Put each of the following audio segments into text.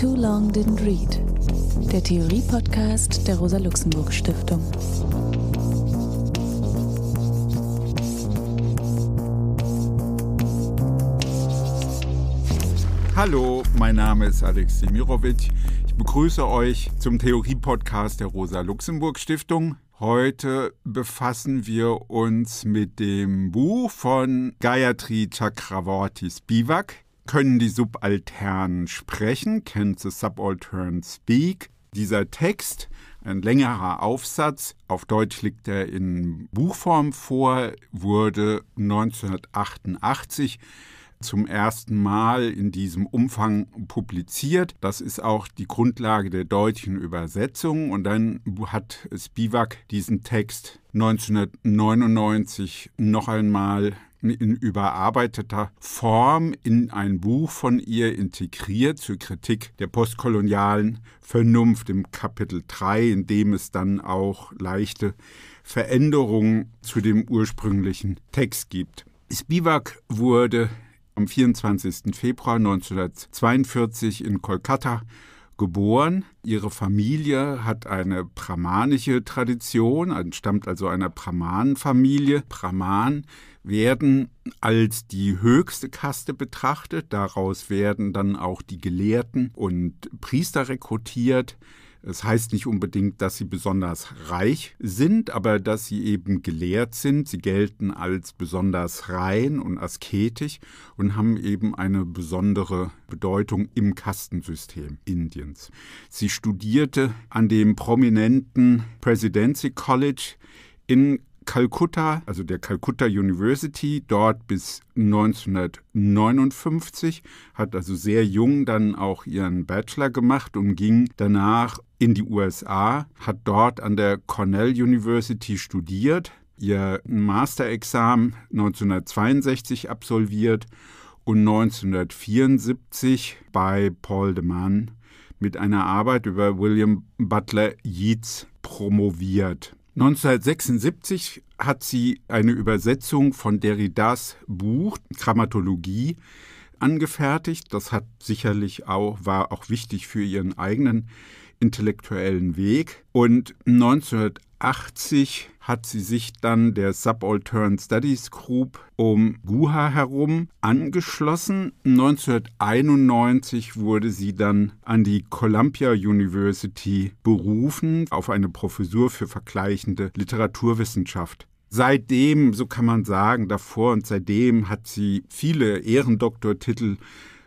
Too Long Didn't Read, der Theorie-Podcast der Rosa-Luxemburg-Stiftung. Hallo, mein Name ist Alexei Mirovic. Ich begrüße euch zum Theorie-Podcast der Rosa-Luxemburg-Stiftung. Heute befassen wir uns mit dem Buch von Gayatri Chakravortis Biwak, können die Subalternen sprechen? Can the subaltern speak? Dieser Text, ein längerer Aufsatz, auf Deutsch liegt er in Buchform vor, wurde 1988 zum ersten Mal in diesem Umfang publiziert. Das ist auch die Grundlage der deutschen Übersetzung. Und dann hat Spivak diesen Text 1999 noch einmal in überarbeiteter Form in ein Buch von ihr integriert zur Kritik der postkolonialen Vernunft im Kapitel 3, in dem es dann auch leichte Veränderungen zu dem ursprünglichen Text gibt. Spivak wurde am 24. Februar 1942 in Kolkata geboren. Ihre Familie hat eine brahmanische Tradition, entstammt also einer Brahman-Familie. Brahman werden als die höchste Kaste betrachtet. Daraus werden dann auch die Gelehrten und Priester rekrutiert. das heißt nicht unbedingt, dass sie besonders reich sind, aber dass sie eben gelehrt sind. Sie gelten als besonders rein und asketisch und haben eben eine besondere Bedeutung im Kastensystem Indiens. Sie studierte an dem prominenten Presidency College in Kalkutta, also der Kalkutta University, dort bis 1959, hat also sehr jung dann auch ihren Bachelor gemacht und ging danach in die USA, hat dort an der Cornell University studiert, ihr Masterexamen 1962 absolviert und 1974 bei Paul de Mann mit einer Arbeit über William Butler Yeats promoviert. 1976 hat sie eine Übersetzung von Derridas Buch Grammatologie angefertigt. Das hat sicherlich auch war auch wichtig für ihren eigenen intellektuellen Weg. Und 1980 hat sie sich dann der Subaltern Studies Group um Guha herum angeschlossen. 1991 wurde sie dann an die Columbia University berufen auf eine Professur für vergleichende Literaturwissenschaft. Seitdem, so kann man sagen, davor und seitdem hat sie viele Ehrendoktortitel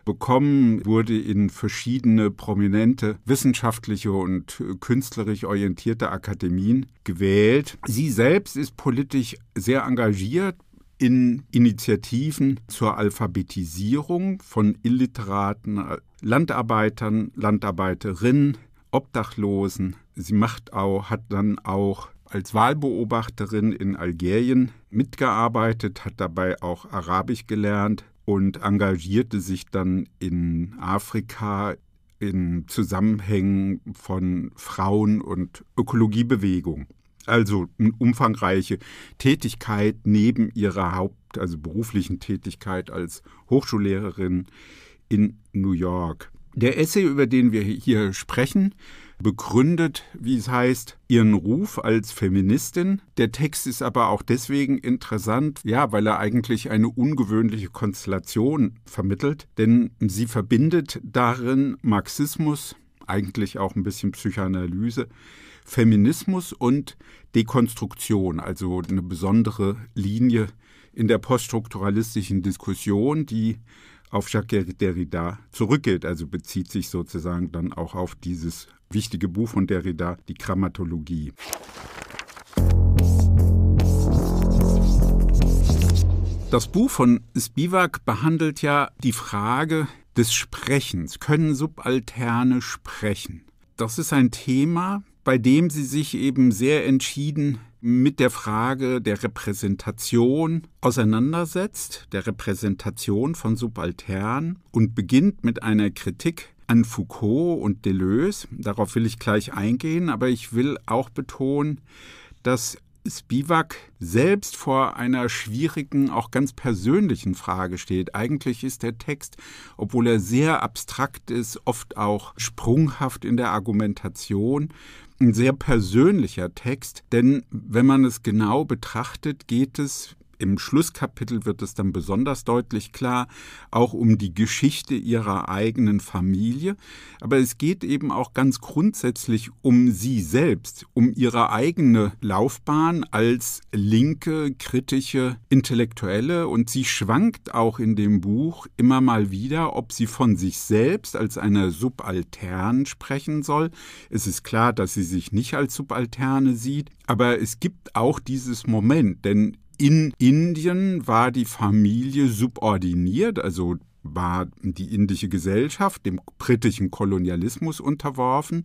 bekommen, wurde in verschiedene prominente wissenschaftliche und äh, künstlerisch orientierte Akademien gewählt. Sie selbst ist politisch sehr engagiert, in Initiativen zur Alphabetisierung von Illiteraten, äh, Landarbeitern, Landarbeiterinnen, Obdachlosen. Sie macht auch, hat dann auch als Wahlbeobachterin in Algerien mitgearbeitet, hat dabei auch Arabisch gelernt und engagierte sich dann in Afrika in Zusammenhängen von Frauen- und Ökologiebewegung. Also eine umfangreiche Tätigkeit neben ihrer Haupt-, also beruflichen Tätigkeit als Hochschullehrerin in New York. Der Essay, über den wir hier sprechen, begründet, wie es heißt, ihren Ruf als Feministin. Der Text ist aber auch deswegen interessant, ja, weil er eigentlich eine ungewöhnliche Konstellation vermittelt, denn sie verbindet darin Marxismus, eigentlich auch ein bisschen Psychoanalyse, Feminismus und Dekonstruktion, also eine besondere Linie in der poststrukturalistischen Diskussion, die auf Jacques Derrida zurückgeht, also bezieht sich sozusagen dann auch auf dieses wichtige Buch von Derrida, die Grammatologie. Das Buch von Spivak behandelt ja die Frage des Sprechens. Können Subalterne sprechen? Das ist ein Thema, bei dem sie sich eben sehr entschieden mit der Frage der Repräsentation auseinandersetzt, der Repräsentation von Subaltern und beginnt mit einer Kritik an Foucault und Deleuze. Darauf will ich gleich eingehen, aber ich will auch betonen, dass Spivak selbst vor einer schwierigen, auch ganz persönlichen Frage steht. Eigentlich ist der Text, obwohl er sehr abstrakt ist, oft auch sprunghaft in der Argumentation ein sehr persönlicher Text, denn wenn man es genau betrachtet, geht es im Schlusskapitel wird es dann besonders deutlich klar, auch um die Geschichte ihrer eigenen Familie. Aber es geht eben auch ganz grundsätzlich um sie selbst, um ihre eigene Laufbahn als linke, kritische Intellektuelle. Und sie schwankt auch in dem Buch immer mal wieder, ob sie von sich selbst als einer Subaltern sprechen soll. Es ist klar, dass sie sich nicht als Subalterne sieht, aber es gibt auch dieses Moment, denn in Indien war die Familie subordiniert, also war die indische Gesellschaft dem britischen Kolonialismus unterworfen.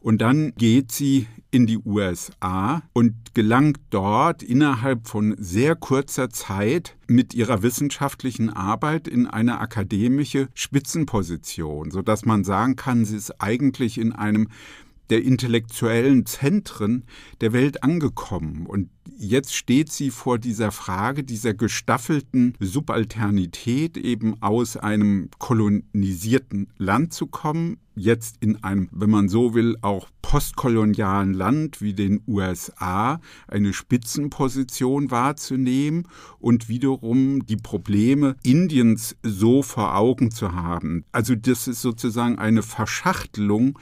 Und dann geht sie in die USA und gelangt dort innerhalb von sehr kurzer Zeit mit ihrer wissenschaftlichen Arbeit in eine akademische Spitzenposition, sodass man sagen kann, sie ist eigentlich in einem der intellektuellen Zentren der Welt angekommen. Und jetzt steht sie vor dieser Frage dieser gestaffelten Subalternität, eben aus einem kolonisierten Land zu kommen, jetzt in einem, wenn man so will, auch postkolonialen Land wie den USA eine Spitzenposition wahrzunehmen und wiederum die Probleme Indiens so vor Augen zu haben. Also das ist sozusagen eine Verschachtelung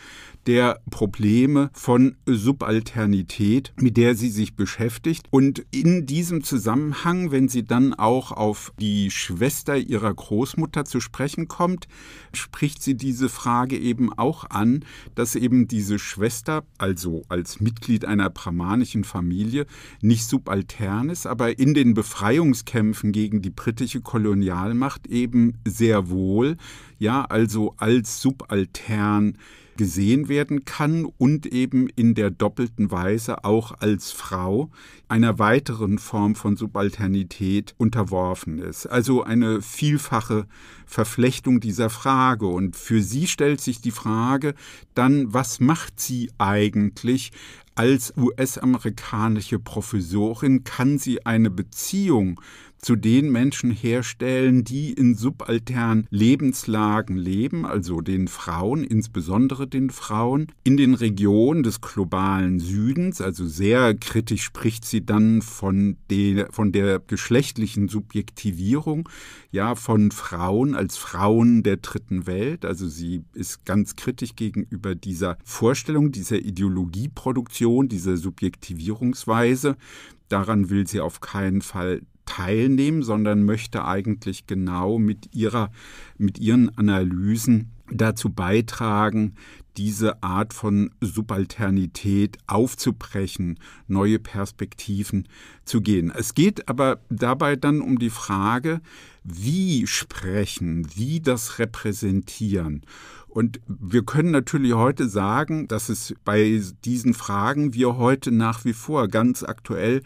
der Probleme von Subalternität, mit der sie sich beschäftigt. Und in diesem Zusammenhang, wenn sie dann auch auf die Schwester ihrer Großmutter zu sprechen kommt, spricht sie diese Frage eben auch an, dass eben diese Schwester, also als Mitglied einer brahmanischen Familie, nicht subaltern ist, aber in den Befreiungskämpfen gegen die britische Kolonialmacht eben sehr wohl, ja, also als subaltern gesehen werden kann und eben in der doppelten Weise auch als Frau einer weiteren Form von Subalternität unterworfen ist. Also eine vielfache Verflechtung dieser Frage. Und für sie stellt sich die Frage dann, was macht sie eigentlich als US-amerikanische Professorin? Kann sie eine Beziehung zu den Menschen herstellen, die in subalternen Lebenslagen leben, also den Frauen, insbesondere den Frauen, in den Regionen des globalen Südens. Also sehr kritisch spricht sie dann von der, von der geschlechtlichen Subjektivierung, ja, von Frauen als Frauen der dritten Welt. Also sie ist ganz kritisch gegenüber dieser Vorstellung, dieser Ideologieproduktion, dieser Subjektivierungsweise. Daran will sie auf keinen Fall teilnehmen, sondern möchte eigentlich genau mit ihrer, mit ihren Analysen dazu beitragen, diese Art von Subalternität aufzubrechen, neue Perspektiven zu gehen. Es geht aber dabei dann um die Frage, wie sprechen, wie das repräsentieren. Und wir können natürlich heute sagen, dass es bei diesen Fragen wir heute nach wie vor ganz aktuell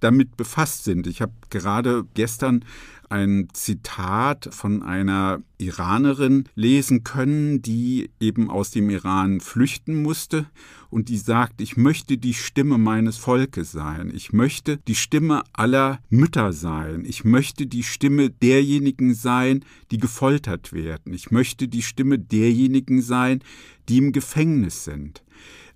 damit befasst sind. Ich habe gerade gestern ein Zitat von einer Iranerin lesen können, die eben aus dem Iran flüchten musste und die sagt, ich möchte die Stimme meines Volkes sein, ich möchte die Stimme aller Mütter sein, ich möchte die Stimme derjenigen sein, die gefoltert werden, ich möchte die Stimme derjenigen sein, die im Gefängnis sind.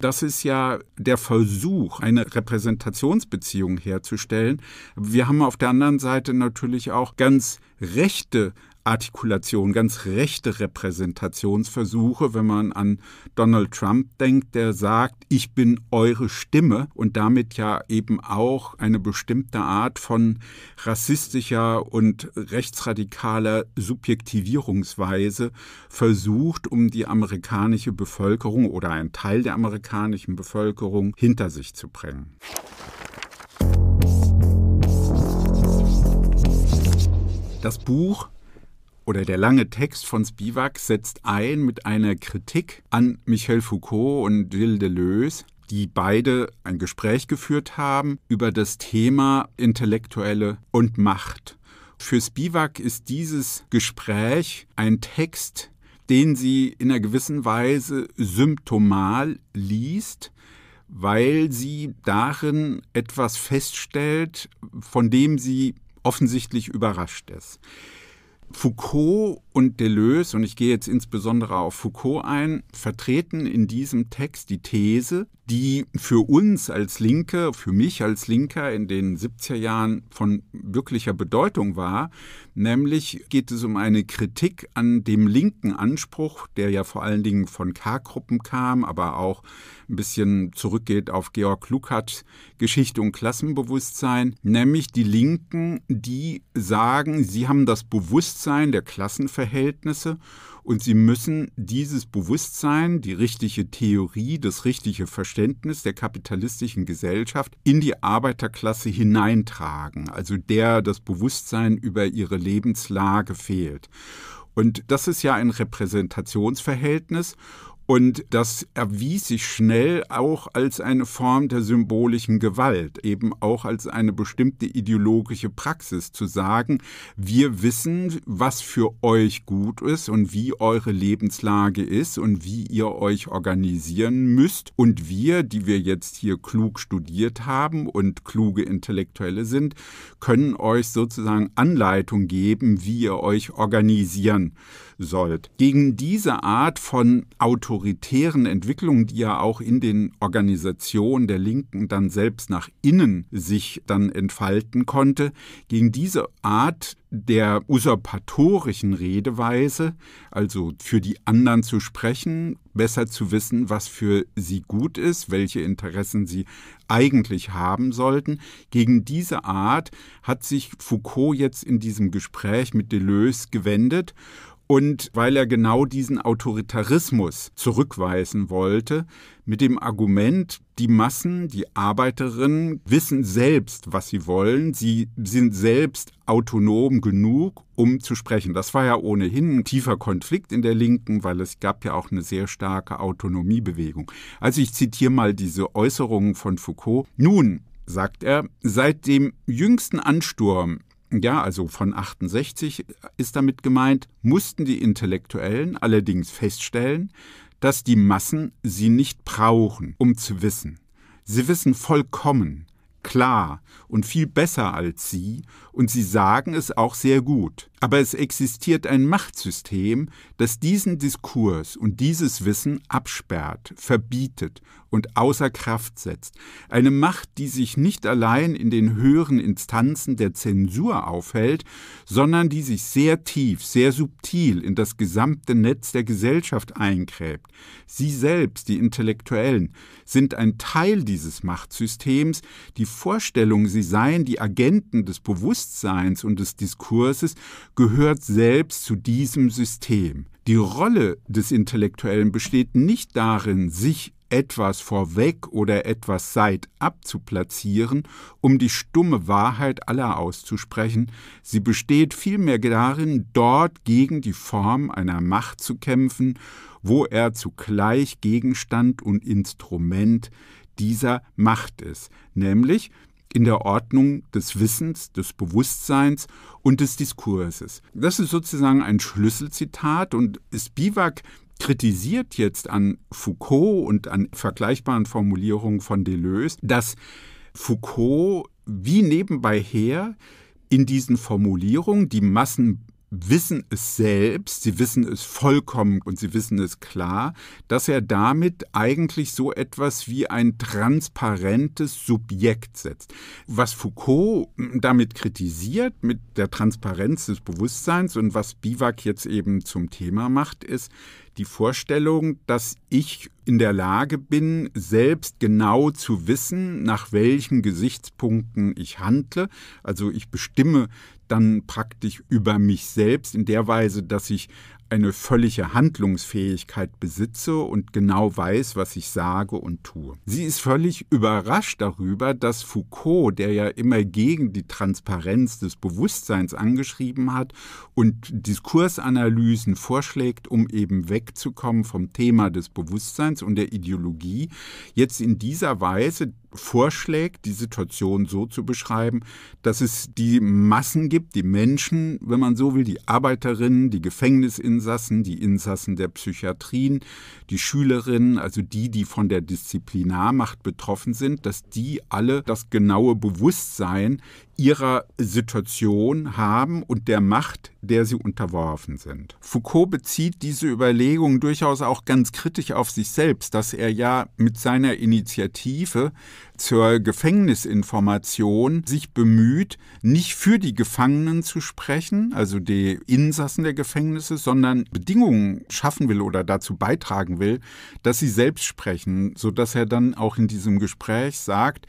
Das ist ja der Versuch, eine Repräsentationsbeziehung herzustellen. Wir haben auf der anderen Seite natürlich auch ganz rechte Artikulation, ganz rechte Repräsentationsversuche, wenn man an Donald Trump denkt, der sagt, ich bin eure Stimme und damit ja eben auch eine bestimmte Art von rassistischer und rechtsradikaler Subjektivierungsweise versucht, um die amerikanische Bevölkerung oder einen Teil der amerikanischen Bevölkerung hinter sich zu bringen. Das Buch oder der lange Text von Spivak setzt ein mit einer Kritik an Michel Foucault und Gilles Deleuze, die beide ein Gespräch geführt haben über das Thema Intellektuelle und Macht. Für Spivak ist dieses Gespräch ein Text, den sie in einer gewissen Weise symptomal liest, weil sie darin etwas feststellt, von dem sie offensichtlich überrascht ist. Foucault und Deleuze, und ich gehe jetzt insbesondere auf Foucault ein, vertreten in diesem Text die These, die für uns als Linke, für mich als Linker in den 70er Jahren von wirklicher Bedeutung war. Nämlich geht es um eine Kritik an dem linken Anspruch, der ja vor allen Dingen von K-Gruppen kam, aber auch ein bisschen zurückgeht auf Georg Lukacs Geschichte und Klassenbewusstsein, nämlich die Linken, die sagen, sie haben das Bewusstsein der Klassenverhältnisse und sie müssen dieses Bewusstsein, die richtige Theorie, das richtige Verständnis der kapitalistischen Gesellschaft in die Arbeiterklasse hineintragen, also der das Bewusstsein über ihre Lebenslage fehlt. Und das ist ja ein Repräsentationsverhältnis. Und das erwies sich schnell auch als eine Form der symbolischen Gewalt, eben auch als eine bestimmte ideologische Praxis zu sagen, wir wissen, was für euch gut ist und wie eure Lebenslage ist und wie ihr euch organisieren müsst. Und wir, die wir jetzt hier klug studiert haben und kluge Intellektuelle sind, können euch sozusagen Anleitung geben, wie ihr euch organisieren sollt. Gegen diese Art von autoritären Entwicklungen, die ja auch in den Organisationen der Linken dann selbst nach innen sich dann entfalten konnte, gegen diese Art der usurpatorischen Redeweise, also für die anderen zu sprechen, besser zu wissen, was für sie gut ist, welche Interessen sie eigentlich haben sollten. Gegen diese Art hat sich Foucault jetzt in diesem Gespräch mit Deleuze gewendet und weil er genau diesen Autoritarismus zurückweisen wollte, mit dem Argument, die Massen, die Arbeiterinnen wissen selbst, was sie wollen, sie sind selbst autonom genug, um zu sprechen. Das war ja ohnehin ein tiefer Konflikt in der Linken, weil es gab ja auch eine sehr starke Autonomiebewegung. Also ich zitiere mal diese Äußerungen von Foucault. Nun, sagt er, seit dem jüngsten Ansturm ja, also von 68 ist damit gemeint, mussten die Intellektuellen allerdings feststellen, dass die Massen sie nicht brauchen, um zu wissen. Sie wissen vollkommen, klar und viel besser als sie, und sie sagen es auch sehr gut. Aber es existiert ein Machtsystem, das diesen Diskurs und dieses Wissen absperrt, verbietet und außer Kraft setzt. Eine Macht, die sich nicht allein in den höheren Instanzen der Zensur aufhält, sondern die sich sehr tief, sehr subtil in das gesamte Netz der Gesellschaft eingräbt. Sie selbst, die Intellektuellen, sind ein Teil dieses Machtsystems. Die Vorstellung, sie seien die Agenten des Bewusstseins und des Diskurses, gehört selbst zu diesem System. Die Rolle des Intellektuellen besteht nicht darin, sich etwas vorweg oder etwas seit abzuplatzieren, um die stumme Wahrheit aller auszusprechen, sie besteht vielmehr darin, dort gegen die Form einer Macht zu kämpfen, wo er zugleich Gegenstand und Instrument dieser Macht ist, nämlich in der Ordnung des Wissens, des Bewusstseins und des Diskurses. Das ist sozusagen ein Schlüsselzitat und Spivak kritisiert jetzt an Foucault und an vergleichbaren Formulierungen von Deleuze, dass Foucault wie nebenbei her in diesen Formulierungen die Massen wissen es selbst, sie wissen es vollkommen und sie wissen es klar, dass er damit eigentlich so etwas wie ein transparentes Subjekt setzt. Was Foucault damit kritisiert, mit der Transparenz des Bewusstseins und was Biwak jetzt eben zum Thema macht, ist die Vorstellung, dass ich in der Lage bin, selbst genau zu wissen, nach welchen Gesichtspunkten ich handle. Also ich bestimme dann praktisch über mich selbst in der Weise, dass ich eine völlige Handlungsfähigkeit besitze und genau weiß, was ich sage und tue. Sie ist völlig überrascht darüber, dass Foucault, der ja immer gegen die Transparenz des Bewusstseins angeschrieben hat und Diskursanalysen vorschlägt, um eben wegzukommen vom Thema des Bewusstseins und der Ideologie, jetzt in dieser Weise vorschlägt, die Situation so zu beschreiben, dass es die Massen gibt, die Menschen, wenn man so will, die Arbeiterinnen, die Gefängnisinsassen, die Insassen der Psychiatrien, die Schülerinnen, also die, die von der Disziplinarmacht betroffen sind, dass die alle das genaue Bewusstsein ihrer Situation haben und der Macht, der sie unterworfen sind. Foucault bezieht diese Überlegung durchaus auch ganz kritisch auf sich selbst, dass er ja mit seiner Initiative zur Gefängnisinformation sich bemüht, nicht für die Gefangenen zu sprechen, also die Insassen der Gefängnisse, sondern Bedingungen schaffen will oder dazu beitragen will, dass sie selbst sprechen, sodass er dann auch in diesem Gespräch sagt,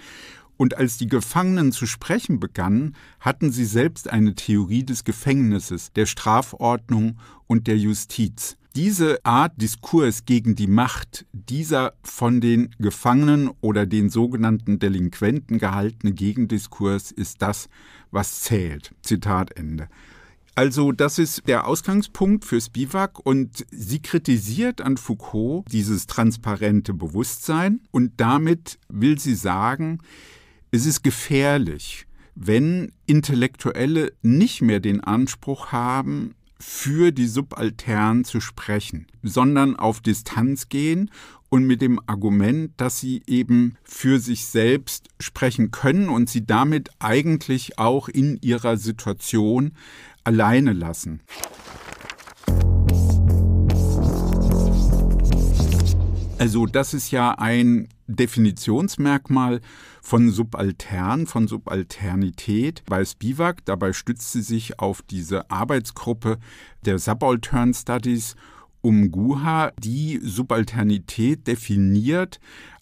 und als die Gefangenen zu sprechen begannen, hatten sie selbst eine Theorie des Gefängnisses, der Strafordnung und der Justiz. Diese Art Diskurs gegen die Macht, dieser von den Gefangenen oder den sogenannten Delinquenten gehaltene Gegendiskurs ist das, was zählt. Zitat Ende. Also das ist der Ausgangspunkt für Spivak und sie kritisiert an Foucault dieses transparente Bewusstsein und damit will sie sagen, es ist gefährlich, wenn Intellektuelle nicht mehr den Anspruch haben, für die Subaltern zu sprechen, sondern auf Distanz gehen und mit dem Argument, dass sie eben für sich selbst sprechen können und sie damit eigentlich auch in ihrer Situation alleine lassen. Also das ist ja ein Definitionsmerkmal von Subaltern, von Subalternität bei Biwak. Dabei stützt sie sich auf diese Arbeitsgruppe der Subaltern Studies um Guha, die Subalternität definiert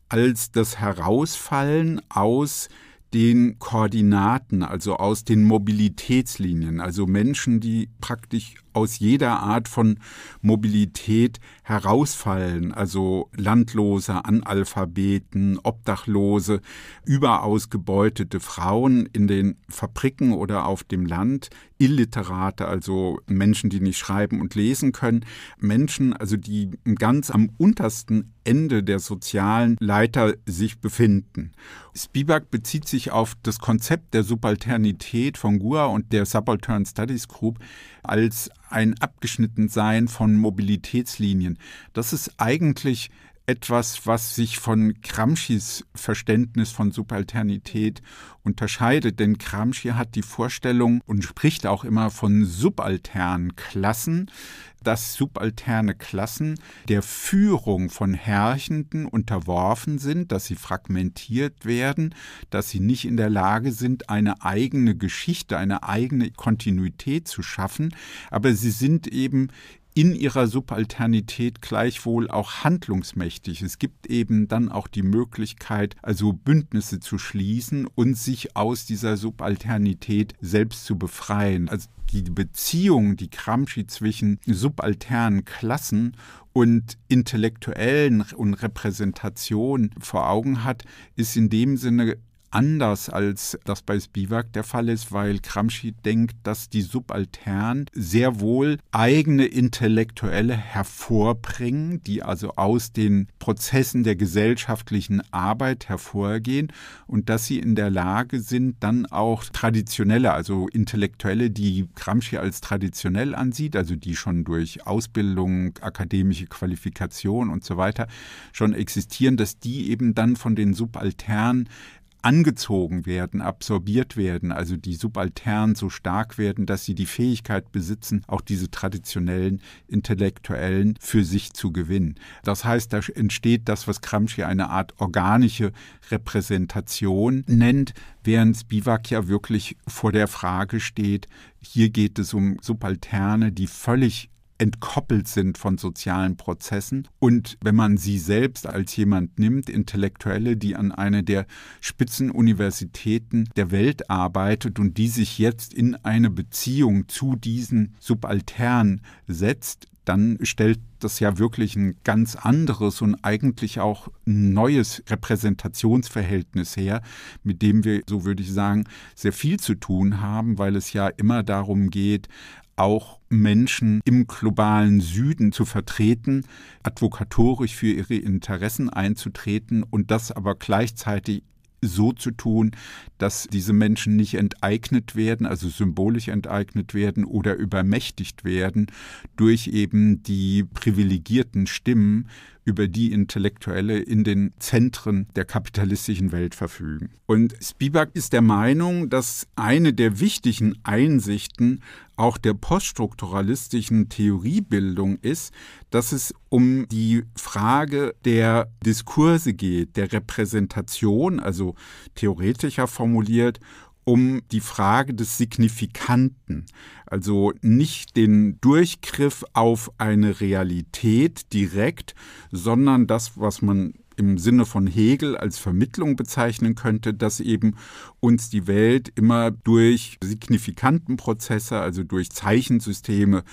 als das Herausfallen aus den Koordinaten, also aus den Mobilitätslinien, also Menschen, die praktisch aus jeder Art von Mobilität herausfallen, also Landlose, Analphabeten, Obdachlose, überaus gebeutete Frauen in den Fabriken oder auf dem Land, Illiterate, also Menschen, die nicht schreiben und lesen können, Menschen, also die ganz am untersten Ende der sozialen Leiter sich befinden. Spivak bezieht sich auf das Konzept der Subalternität von Gua und der Subaltern Studies Group, als ein Abgeschnittensein von Mobilitätslinien. Das ist eigentlich etwas, was sich von Gramsci's Verständnis von Subalternität unterscheidet. Denn Gramsci hat die Vorstellung und spricht auch immer von subalternen Klassen, dass subalterne Klassen der Führung von Herrchenden unterworfen sind, dass sie fragmentiert werden, dass sie nicht in der Lage sind, eine eigene Geschichte, eine eigene Kontinuität zu schaffen, aber sie sind eben in ihrer Subalternität gleichwohl auch handlungsmächtig. Es gibt eben dann auch die Möglichkeit, also Bündnisse zu schließen und sich aus dieser Subalternität selbst zu befreien. Also die Beziehung, die Gramsci zwischen subalternen Klassen und intellektuellen und Repräsentation vor Augen hat, ist in dem Sinne anders als das bei Spivak der Fall ist, weil Gramsci denkt, dass die Subaltern sehr wohl eigene Intellektuelle hervorbringen, die also aus den Prozessen der gesellschaftlichen Arbeit hervorgehen und dass sie in der Lage sind, dann auch traditionelle, also Intellektuelle, die Gramsci als traditionell ansieht, also die schon durch Ausbildung, akademische Qualifikation und so weiter schon existieren, dass die eben dann von den Subaltern angezogen werden, absorbiert werden, also die Subaltern so stark werden, dass sie die Fähigkeit besitzen, auch diese traditionellen Intellektuellen für sich zu gewinnen. Das heißt, da entsteht das, was Gramsci eine Art organische Repräsentation nennt, während Spivak ja wirklich vor der Frage steht, hier geht es um Subalterne, die völlig entkoppelt sind von sozialen Prozessen. Und wenn man sie selbst als jemand nimmt, Intellektuelle, die an einer der Spitzenuniversitäten der Welt arbeitet und die sich jetzt in eine Beziehung zu diesen Subaltern setzt, dann stellt das ja wirklich ein ganz anderes und eigentlich auch neues Repräsentationsverhältnis her, mit dem wir, so würde ich sagen, sehr viel zu tun haben, weil es ja immer darum geht, auch Menschen im globalen Süden zu vertreten, advokatorisch für ihre Interessen einzutreten und das aber gleichzeitig so zu tun, dass diese Menschen nicht enteignet werden, also symbolisch enteignet werden oder übermächtigt werden durch eben die privilegierten Stimmen, über die Intellektuelle in den Zentren der kapitalistischen Welt verfügen. Und Spivak ist der Meinung, dass eine der wichtigen Einsichten auch der poststrukturalistischen Theoriebildung ist, dass es um die Frage der Diskurse geht, der Repräsentation, also theoretischer formuliert, um die Frage des Signifikanten, also nicht den Durchgriff auf eine Realität direkt, sondern das, was man im Sinne von Hegel als Vermittlung bezeichnen könnte, dass eben uns die Welt immer durch signifikanten Prozesse, also durch Zeichensysteme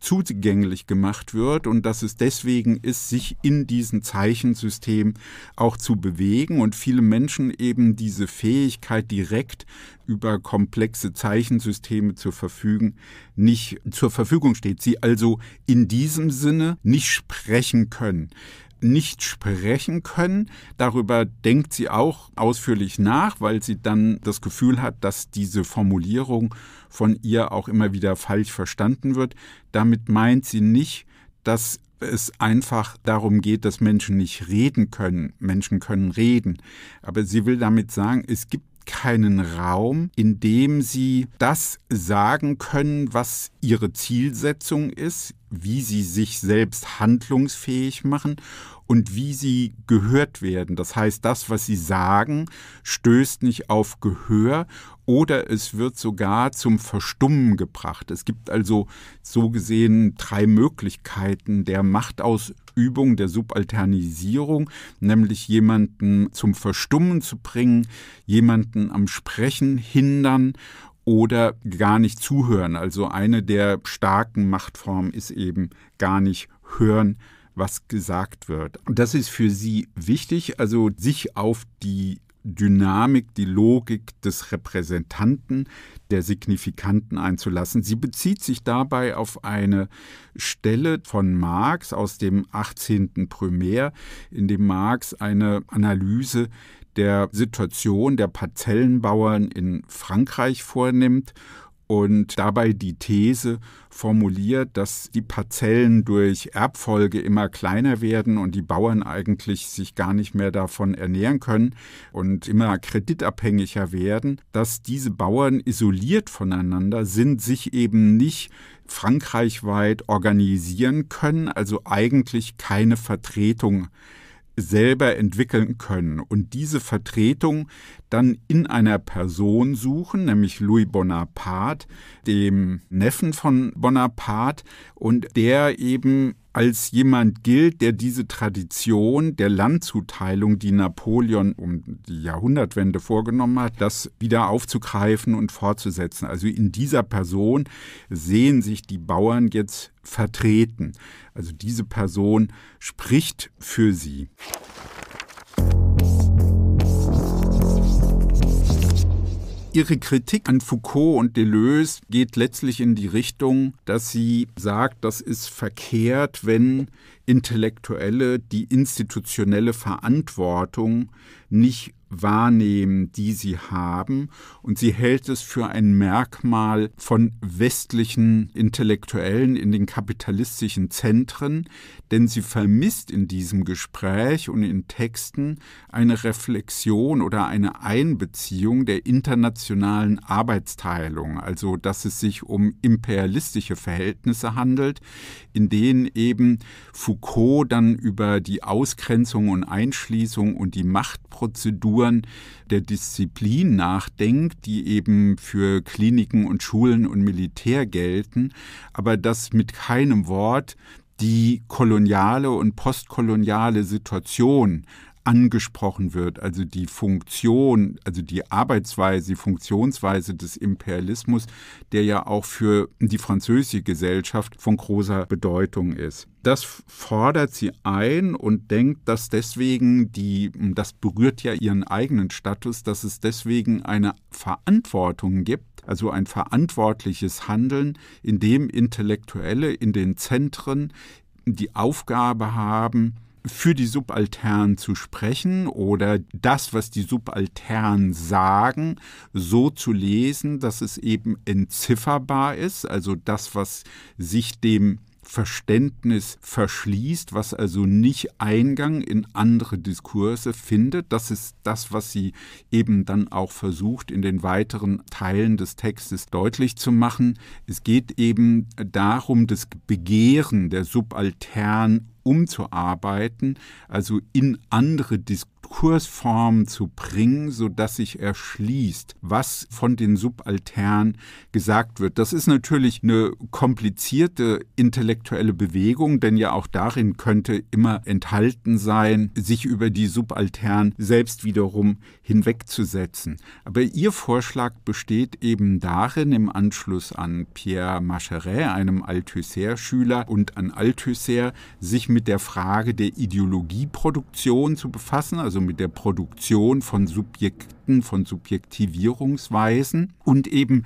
zugänglich gemacht wird und dass es deswegen ist, sich in diesen Zeichensystemen auch zu bewegen und viele Menschen eben diese Fähigkeit direkt über komplexe Zeichensysteme zur Verfügung nicht zur Verfügung steht, sie also in diesem Sinne nicht sprechen können nicht sprechen können. Darüber denkt sie auch ausführlich nach, weil sie dann das Gefühl hat, dass diese Formulierung von ihr auch immer wieder falsch verstanden wird. Damit meint sie nicht, dass es einfach darum geht, dass Menschen nicht reden können. Menschen können reden. Aber sie will damit sagen, es gibt keinen Raum, in dem sie das sagen können, was ihre Zielsetzung ist, wie sie sich selbst handlungsfähig machen und wie sie gehört werden. Das heißt, das, was sie sagen, stößt nicht auf Gehör oder es wird sogar zum Verstummen gebracht. Es gibt also so gesehen drei Möglichkeiten der Machtausübung, der Subalternisierung, nämlich jemanden zum Verstummen zu bringen, jemanden am Sprechen hindern oder gar nicht zuhören. Also eine der starken Machtformen ist eben gar nicht hören, was gesagt wird. Das ist für sie wichtig, also sich auf die Dynamik, die Logik des Repräsentanten, der Signifikanten einzulassen. Sie bezieht sich dabei auf eine Stelle von Marx aus dem 18. Primär, in dem Marx eine Analyse der Situation der Parzellenbauern in Frankreich vornimmt und dabei die These formuliert, dass die Parzellen durch Erbfolge immer kleiner werden und die Bauern eigentlich sich gar nicht mehr davon ernähren können und immer kreditabhängiger werden, dass diese Bauern isoliert voneinander sind, sich eben nicht frankreichweit organisieren können, also eigentlich keine Vertretung selber entwickeln können und diese Vertretung dann in einer Person suchen, nämlich Louis Bonaparte, dem Neffen von Bonaparte, und der eben als jemand gilt, der diese Tradition der Landzuteilung, die Napoleon um die Jahrhundertwende vorgenommen hat, das wieder aufzugreifen und fortzusetzen. Also in dieser Person sehen sich die Bauern jetzt vertreten. Also diese Person spricht für sie. Ihre Kritik an Foucault und Deleuze geht letztlich in die Richtung, dass sie sagt, das ist verkehrt, wenn Intellektuelle die institutionelle Verantwortung nicht wahrnehmen, die sie haben. Und sie hält es für ein Merkmal von westlichen Intellektuellen in den kapitalistischen Zentren, denn sie vermisst in diesem Gespräch und in Texten eine Reflexion oder eine Einbeziehung der internationalen Arbeitsteilung, also dass es sich um imperialistische Verhältnisse handelt, in denen eben Foucault dann über die Ausgrenzung und Einschließung und die Machtprozedur Strukturen der Disziplin nachdenkt, die eben für Kliniken und Schulen und Militär gelten, aber dass mit keinem Wort die koloniale und postkoloniale Situation angesprochen wird, also die Funktion, also die Arbeitsweise, die Funktionsweise des Imperialismus, der ja auch für die französische Gesellschaft von großer Bedeutung ist. Das fordert sie ein und denkt, dass deswegen die, das berührt ja ihren eigenen Status, dass es deswegen eine Verantwortung gibt, also ein verantwortliches Handeln, in dem Intellektuelle in den Zentren die Aufgabe haben, für die Subaltern zu sprechen oder das, was die Subaltern sagen, so zu lesen, dass es eben entzifferbar ist, also das, was sich dem Verständnis verschließt, was also nicht Eingang in andere Diskurse findet. Das ist das, was sie eben dann auch versucht, in den weiteren Teilen des Textes deutlich zu machen. Es geht eben darum, das Begehren der Subaltern umzuarbeiten, also in andere Diskussionen Kursform zu bringen, sodass sich erschließt, was von den Subaltern gesagt wird. Das ist natürlich eine komplizierte intellektuelle Bewegung, denn ja auch darin könnte immer enthalten sein, sich über die Subaltern selbst wiederum hinwegzusetzen. Aber Ihr Vorschlag besteht eben darin, im Anschluss an Pierre Macheret, einem Althusser-Schüler und an Althusser, sich mit der Frage der Ideologieproduktion zu befassen, also also mit der Produktion von Subjekten, von Subjektivierungsweisen und eben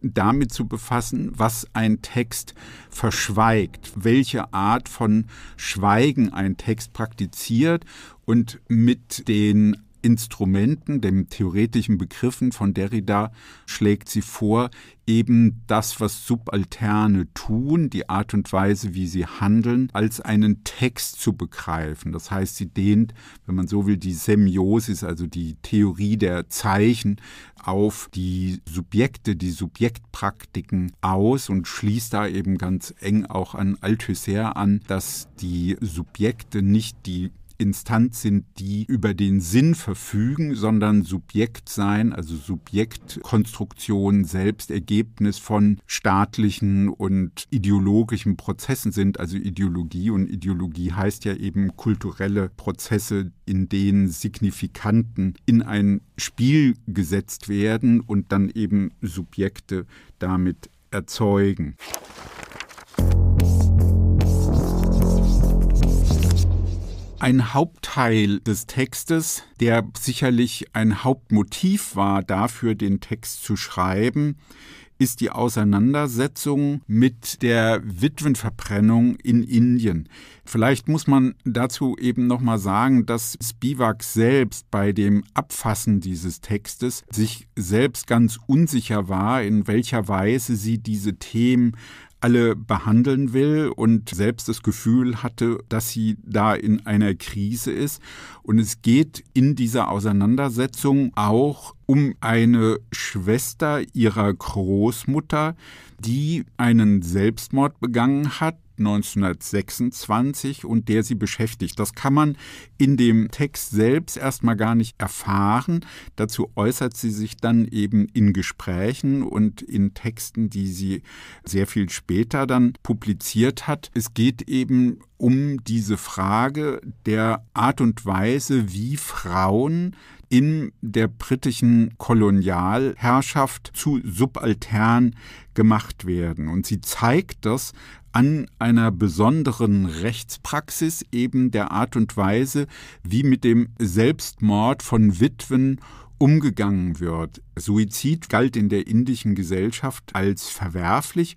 damit zu befassen, was ein Text verschweigt, welche Art von Schweigen ein Text praktiziert und mit den Instrumenten, den theoretischen Begriffen von Derrida schlägt sie vor, eben das, was Subalterne tun, die Art und Weise, wie sie handeln, als einen Text zu begreifen. Das heißt, sie dehnt, wenn man so will, die Semiosis, also die Theorie der Zeichen, auf die Subjekte, die Subjektpraktiken aus und schließt da eben ganz eng auch an Althusser an, dass die Subjekte nicht die Instanz sind, die über den Sinn verfügen, sondern Subjekt sein, also Subjektkonstruktion, selbst Ergebnis von staatlichen und ideologischen Prozessen sind, also Ideologie. Und Ideologie heißt ja eben kulturelle Prozesse, in denen Signifikanten in ein Spiel gesetzt werden und dann eben Subjekte damit erzeugen. ein Hauptteil des Textes, der sicherlich ein Hauptmotiv war dafür, den Text zu schreiben, ist die Auseinandersetzung mit der Witwenverbrennung in Indien. Vielleicht muss man dazu eben nochmal sagen, dass Spivak selbst bei dem Abfassen dieses Textes sich selbst ganz unsicher war, in welcher Weise sie diese Themen alle behandeln will und selbst das Gefühl hatte, dass sie da in einer Krise ist. Und es geht in dieser Auseinandersetzung auch um eine Schwester ihrer Großmutter, die einen Selbstmord begangen hat 1926 und der sie beschäftigt. Das kann man in dem Text selbst erstmal gar nicht erfahren. Dazu äußert sie sich dann eben in Gesprächen und in Texten, die sie sehr viel später dann publiziert hat. Es geht eben um diese Frage der Art und Weise, wie Frauen in der britischen Kolonialherrschaft zu subaltern gemacht werden. Und sie zeigt das an einer besonderen Rechtspraxis, eben der Art und Weise, wie mit dem Selbstmord von Witwen umgegangen wird. Suizid galt in der indischen Gesellschaft als verwerflich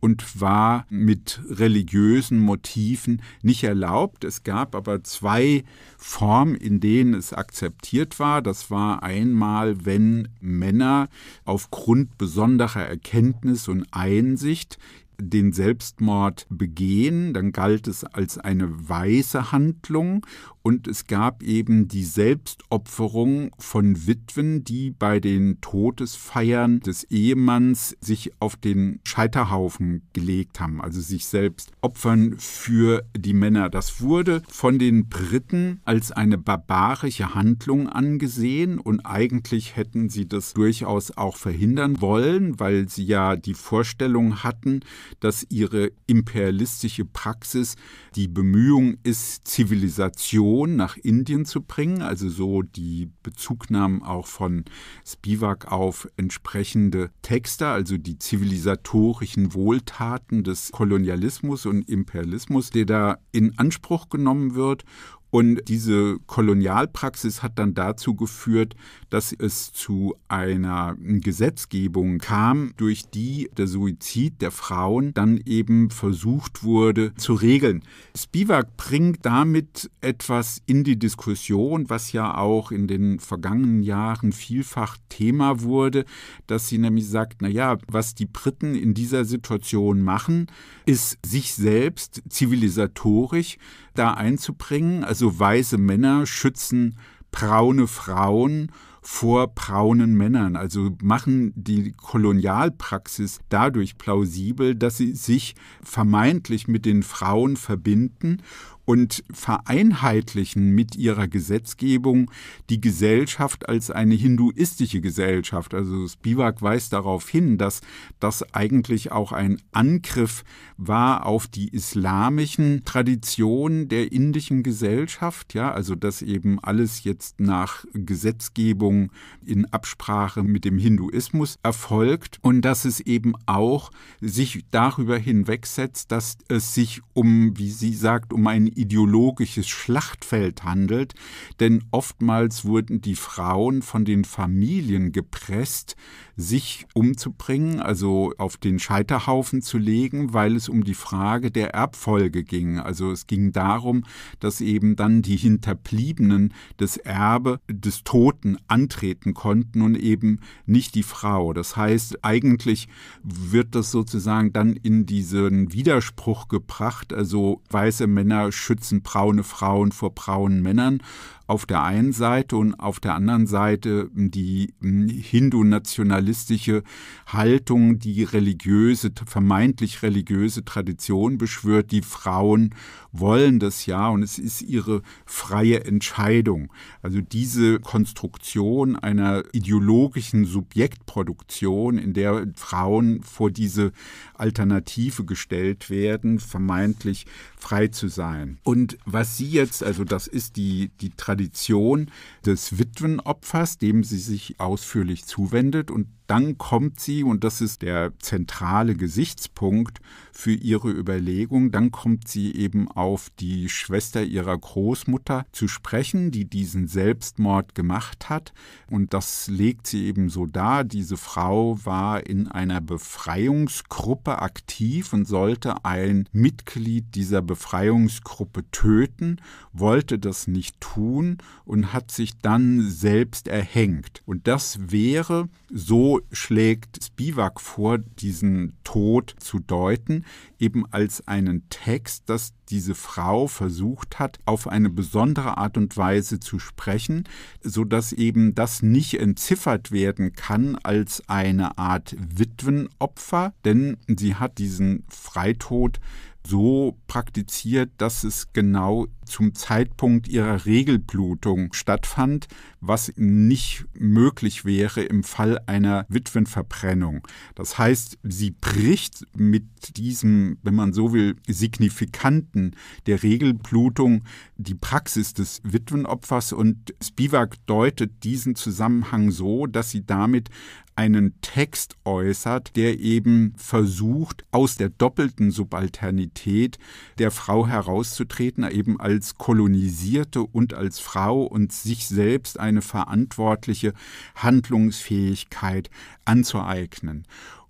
und war mit religiösen Motiven nicht erlaubt. Es gab aber zwei Formen, in denen es akzeptiert war. Das war einmal, wenn Männer aufgrund besonderer Erkenntnis und Einsicht den Selbstmord begehen, dann galt es als eine weiße Handlung und es gab eben die Selbstopferung von Witwen, die bei den Todesfeiern des Ehemanns sich auf den Scheiterhaufen gelegt haben, also sich selbst opfern für die Männer. Das wurde von den Briten als eine barbarische Handlung angesehen und eigentlich hätten sie das durchaus auch verhindern wollen, weil sie ja die Vorstellung hatten, dass ihre imperialistische Praxis die Bemühung ist, Zivilisation Mission nach Indien zu bringen, also so die Bezugnahmen auch von Spivak auf entsprechende Texte, also die zivilisatorischen Wohltaten des Kolonialismus und Imperialismus, der da in Anspruch genommen wird und diese Kolonialpraxis hat dann dazu geführt, dass es zu einer Gesetzgebung kam, durch die der Suizid der Frauen dann eben versucht wurde zu regeln. Spivak bringt damit etwas in die Diskussion, was ja auch in den vergangenen Jahren vielfach Thema wurde, dass sie nämlich sagt, naja, was die Briten in dieser Situation machen, ist sich selbst zivilisatorisch da einzubringen. Also weiße Männer schützen braune Frauen vor braunen Männern. Also machen die Kolonialpraxis dadurch plausibel, dass sie sich vermeintlich mit den Frauen verbinden und vereinheitlichen mit ihrer Gesetzgebung die Gesellschaft als eine hinduistische Gesellschaft. Also Spivak weist darauf hin, dass das eigentlich auch ein Angriff war auf die islamischen Traditionen der indischen Gesellschaft, ja, also dass eben alles jetzt nach Gesetzgebung in Absprache mit dem Hinduismus erfolgt und dass es eben auch sich darüber hinwegsetzt, dass es sich um, wie sie sagt, um ein ideologisches Schlachtfeld handelt, denn oftmals wurden die Frauen von den Familien gepresst, sich umzubringen, also auf den Scheiterhaufen zu legen, weil es um die Frage der Erbfolge ging. Also es ging darum, dass eben dann die Hinterbliebenen das Erbe des Toten antreten konnten und eben nicht die Frau. Das heißt, eigentlich wird das sozusagen dann in diesen Widerspruch gebracht, also weiße Männer schützen braune Frauen vor braunen Männern auf der einen Seite und auf der anderen Seite hm, die hm, hindu-nationalistische Haltung, die religiöse, vermeintlich religiöse Tradition beschwört, die Frauen wollen das ja und es ist ihre freie Entscheidung. Also diese Konstruktion einer ideologischen Subjektproduktion, in der Frauen vor diese Alternative gestellt werden, vermeintlich frei zu sein. Und was sie jetzt, also das ist die, die Tradition, Tradition des Witwenopfers, dem sie sich ausführlich zuwendet und dann kommt sie, und das ist der zentrale Gesichtspunkt für ihre Überlegung, dann kommt sie eben auf die Schwester ihrer Großmutter zu sprechen, die diesen Selbstmord gemacht hat. Und das legt sie eben so dar. Diese Frau war in einer Befreiungsgruppe aktiv und sollte ein Mitglied dieser Befreiungsgruppe töten, wollte das nicht tun und hat sich dann selbst erhängt. Und das wäre so schlägt Spivak vor, diesen Tod zu deuten, eben als einen Text, dass diese Frau versucht hat, auf eine besondere Art und Weise zu sprechen, so dass eben das nicht entziffert werden kann als eine Art Witwenopfer, denn sie hat diesen Freitod so praktiziert, dass es genau zum Zeitpunkt ihrer Regelblutung stattfand, was nicht möglich wäre im Fall einer Witwenverbrennung. Das heißt, sie bricht mit diesem, wenn man so will, Signifikanten der Regelblutung die Praxis des Witwenopfers und Spivak deutet diesen Zusammenhang so, dass sie damit einen Text äußert, der eben versucht, aus der doppelten Subalternität der Frau herauszutreten, eben als Kolonisierte und als Frau und sich selbst eine verantwortliche Handlungsfähigkeit anzueignen.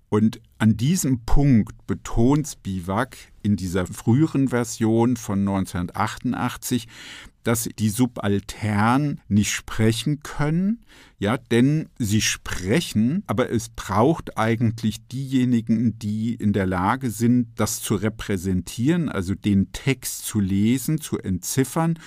Und an diesem Punkt betont Bivak in dieser früheren Version von 1988, dass die Subaltern nicht sprechen können, ja, denn sie sprechen, aber es braucht eigentlich diejenigen, die in der Lage sind, das zu repräsentieren, also den Text zu lesen, zu entziffern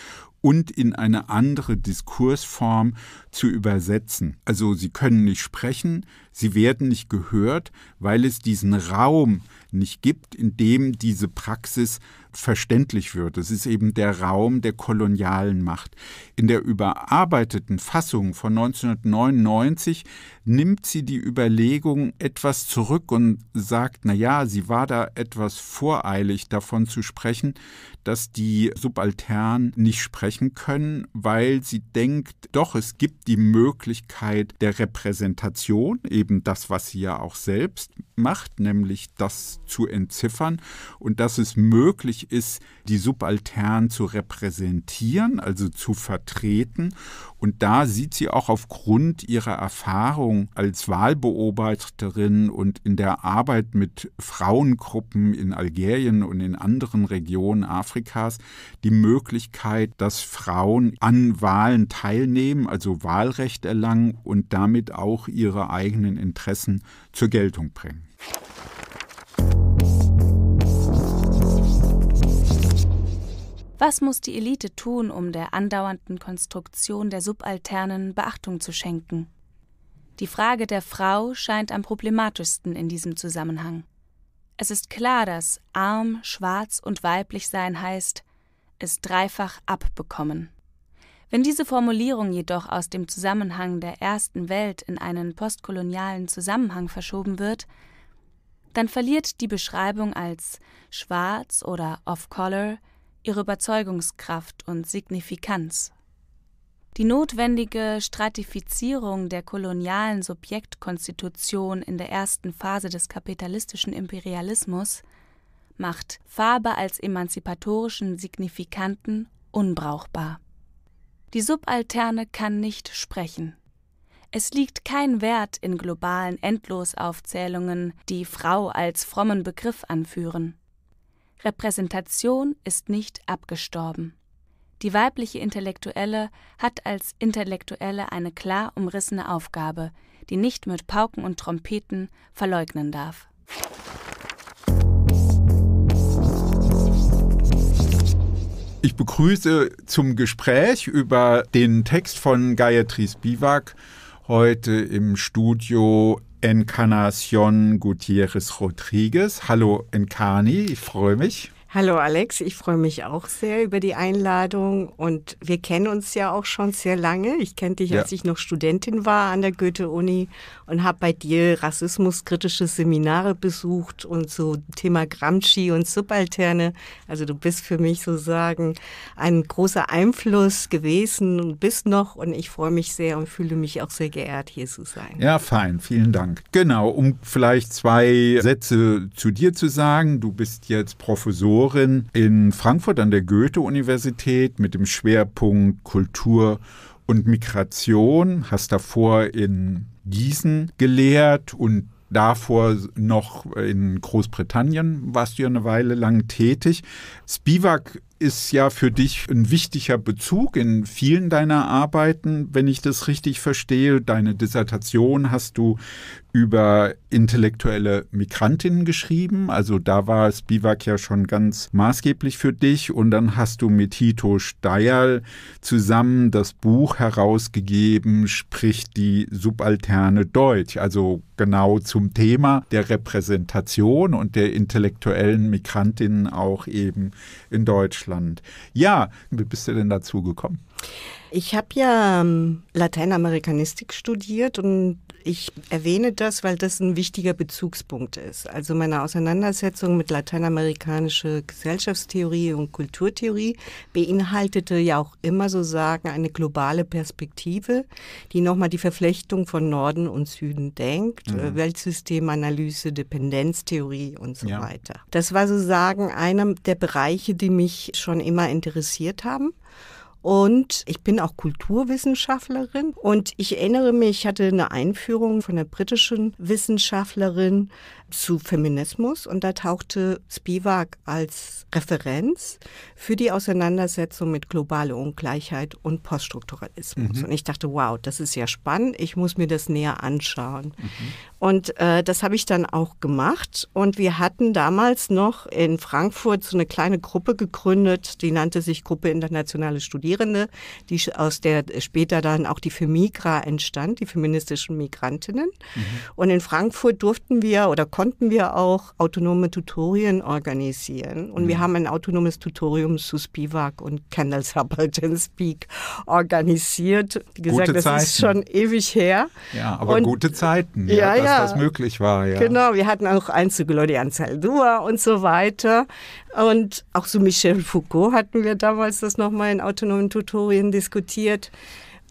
und in eine andere Diskursform zu übersetzen. Also sie können nicht sprechen, sie werden nicht gehört, weil es diesen Raum nicht gibt, in dem diese Praxis verständlich wird. Es ist eben der Raum der kolonialen Macht. In der überarbeiteten Fassung von 1999 nimmt sie die Überlegung etwas zurück und sagt, na ja, sie war da etwas voreilig davon zu sprechen, dass die Subaltern nicht sprechen können, weil sie denkt, doch es gibt die Möglichkeit der Repräsentation, eben das, was sie ja auch selbst macht, nämlich das zu entziffern und dass es möglich ist, die Subaltern zu repräsentieren, also zu vertreten. Und da sieht sie auch aufgrund ihrer Erfahrung als Wahlbeobachterin und in der Arbeit mit Frauengruppen in Algerien und in anderen Regionen Afrikas die Möglichkeit, dass Frauen an Wahlen teilnehmen, also Wahlrecht erlangen und damit auch ihre eigene eigenen Interessen zur Geltung bringen. Was muss die Elite tun, um der andauernden Konstruktion der Subalternen Beachtung zu schenken? Die Frage der Frau scheint am problematischsten in diesem Zusammenhang. Es ist klar, dass arm, schwarz und weiblich sein heißt, es dreifach abbekommen. Wenn diese Formulierung jedoch aus dem Zusammenhang der ersten Welt in einen postkolonialen Zusammenhang verschoben wird, dann verliert die Beschreibung als schwarz oder off-color ihre Überzeugungskraft und Signifikanz. Die notwendige Stratifizierung der kolonialen Subjektkonstitution in der ersten Phase des kapitalistischen Imperialismus macht Farbe als emanzipatorischen Signifikanten unbrauchbar. Die Subalterne kann nicht sprechen. Es liegt kein Wert in globalen Endlosaufzählungen, die Frau als frommen Begriff anführen. Repräsentation ist nicht abgestorben. Die weibliche Intellektuelle hat als Intellektuelle eine klar umrissene Aufgabe, die nicht mit Pauken und Trompeten verleugnen darf. Ich begrüße zum Gespräch über den Text von Gayatri Spivak heute im Studio Encarnacion Gutierrez Rodriguez. Hallo Encarni, ich freue mich. Hallo Alex, ich freue mich auch sehr über die Einladung und wir kennen uns ja auch schon sehr lange. Ich kenne dich, ja. als ich noch Studentin war an der Goethe-Uni und habe bei dir rassismuskritische Seminare besucht und so Thema Gramsci und Subalterne. Also du bist für mich sozusagen ein großer Einfluss gewesen und bist noch und ich freue mich sehr und fühle mich auch sehr geehrt, hier zu sein. Ja, fein, vielen Dank. Genau, um vielleicht zwei Sätze zu dir zu sagen. Du bist jetzt Professor Professorin in Frankfurt an der Goethe-Universität mit dem Schwerpunkt Kultur und Migration, hast davor in Gießen gelehrt und davor noch in Großbritannien warst du ja eine Weile lang tätig. Spivak ist ja für dich ein wichtiger Bezug in vielen deiner Arbeiten, wenn ich das richtig verstehe. Deine Dissertation hast du über intellektuelle Migrantinnen geschrieben. Also da war es Biwak ja schon ganz maßgeblich für dich. Und dann hast du mit Tito Steyer zusammen das Buch herausgegeben, spricht die subalterne Deutsch. Also genau zum Thema der Repräsentation und der intellektuellen Migrantinnen auch eben in Deutschland. Ja, wie bist du denn dazu gekommen? Ich habe ja ähm, Lateinamerikanistik studiert und ich erwähne das, weil das ein wichtiger Bezugspunkt ist. Also meine Auseinandersetzung mit lateinamerikanischer Gesellschaftstheorie und Kulturtheorie beinhaltete ja auch immer so sagen eine globale Perspektive, die nochmal die Verflechtung von Norden und Süden denkt, mhm. Äh, Weltsystemanalyse, Dependenztheorie und so ja. weiter. Das war sozusagen einer der Bereiche, die mich schon immer interessiert haben. Und ich bin auch Kulturwissenschaftlerin und ich erinnere mich, ich hatte eine Einführung von einer britischen Wissenschaftlerin, zu Feminismus und da tauchte Spivak als Referenz für die Auseinandersetzung mit globaler Ungleichheit und Poststrukturalismus. Mhm. Und ich dachte, wow, das ist ja spannend, ich muss mir das näher anschauen. Mhm. Und äh, das habe ich dann auch gemacht. Und wir hatten damals noch in Frankfurt so eine kleine Gruppe gegründet, die nannte sich Gruppe Internationale Studierende, die aus der später dann auch die Femigra entstand, die feministischen Migrantinnen. Mhm. Und in Frankfurt durften wir oder konnten konnten wir auch autonome Tutorien organisieren. Und mhm. wir haben ein autonomes Tutorium zu Spivak und Kendall Suppleton Speak organisiert. Wie gesagt, gute das Zeiten. ist schon ewig her. Ja, aber und, gute Zeiten, ja, ja, dass ja. das möglich war. Ja. Genau, wir hatten auch einzige Leute an Zaldua und so weiter. Und auch so Michel Foucault hatten wir damals das nochmal in autonomen Tutorien diskutiert.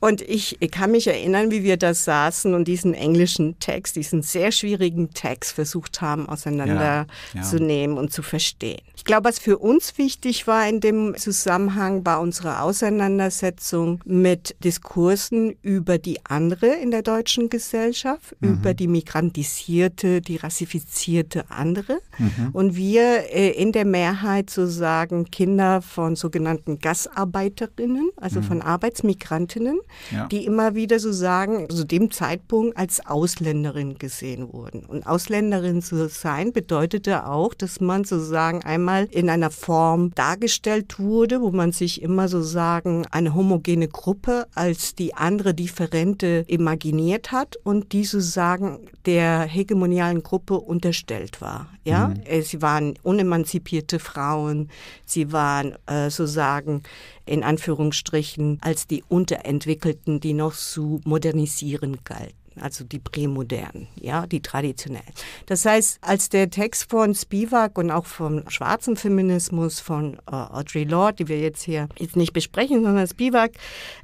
Und ich, ich, kann mich erinnern, wie wir da saßen und diesen englischen Text, diesen sehr schwierigen Text versucht haben, auseinanderzunehmen ja, ja. und zu verstehen. Ich glaube, was für uns wichtig war in dem Zusammenhang war unsere Auseinandersetzung mit Diskursen über die andere in der deutschen Gesellschaft, mhm. über die migrantisierte, die rassifizierte andere. Mhm. Und wir äh, in der Mehrheit sozusagen Kinder von sogenannten Gasarbeiterinnen, also mhm. von Arbeitsmigrantinnen ja. die immer wieder so sagen, zu also dem Zeitpunkt als Ausländerin gesehen wurden. Und Ausländerin zu sein bedeutete auch, dass man sozusagen einmal in einer Form dargestellt wurde, wo man sich immer sozusagen eine homogene Gruppe als die andere Differente imaginiert hat und die sozusagen der hegemonialen Gruppe unterstellt war. Ja, mhm. sie waren unemanzipierte Frauen, sie waren äh, sozusagen in Anführungsstrichen als die Unterentwickelten, die noch zu modernisieren galt also die prämodernen, ja, die traditionellen. Das heißt, als der Text von Spivak und auch vom schwarzen Feminismus von äh, Audre Lorde, die wir jetzt hier jetzt nicht besprechen, sondern Spivak,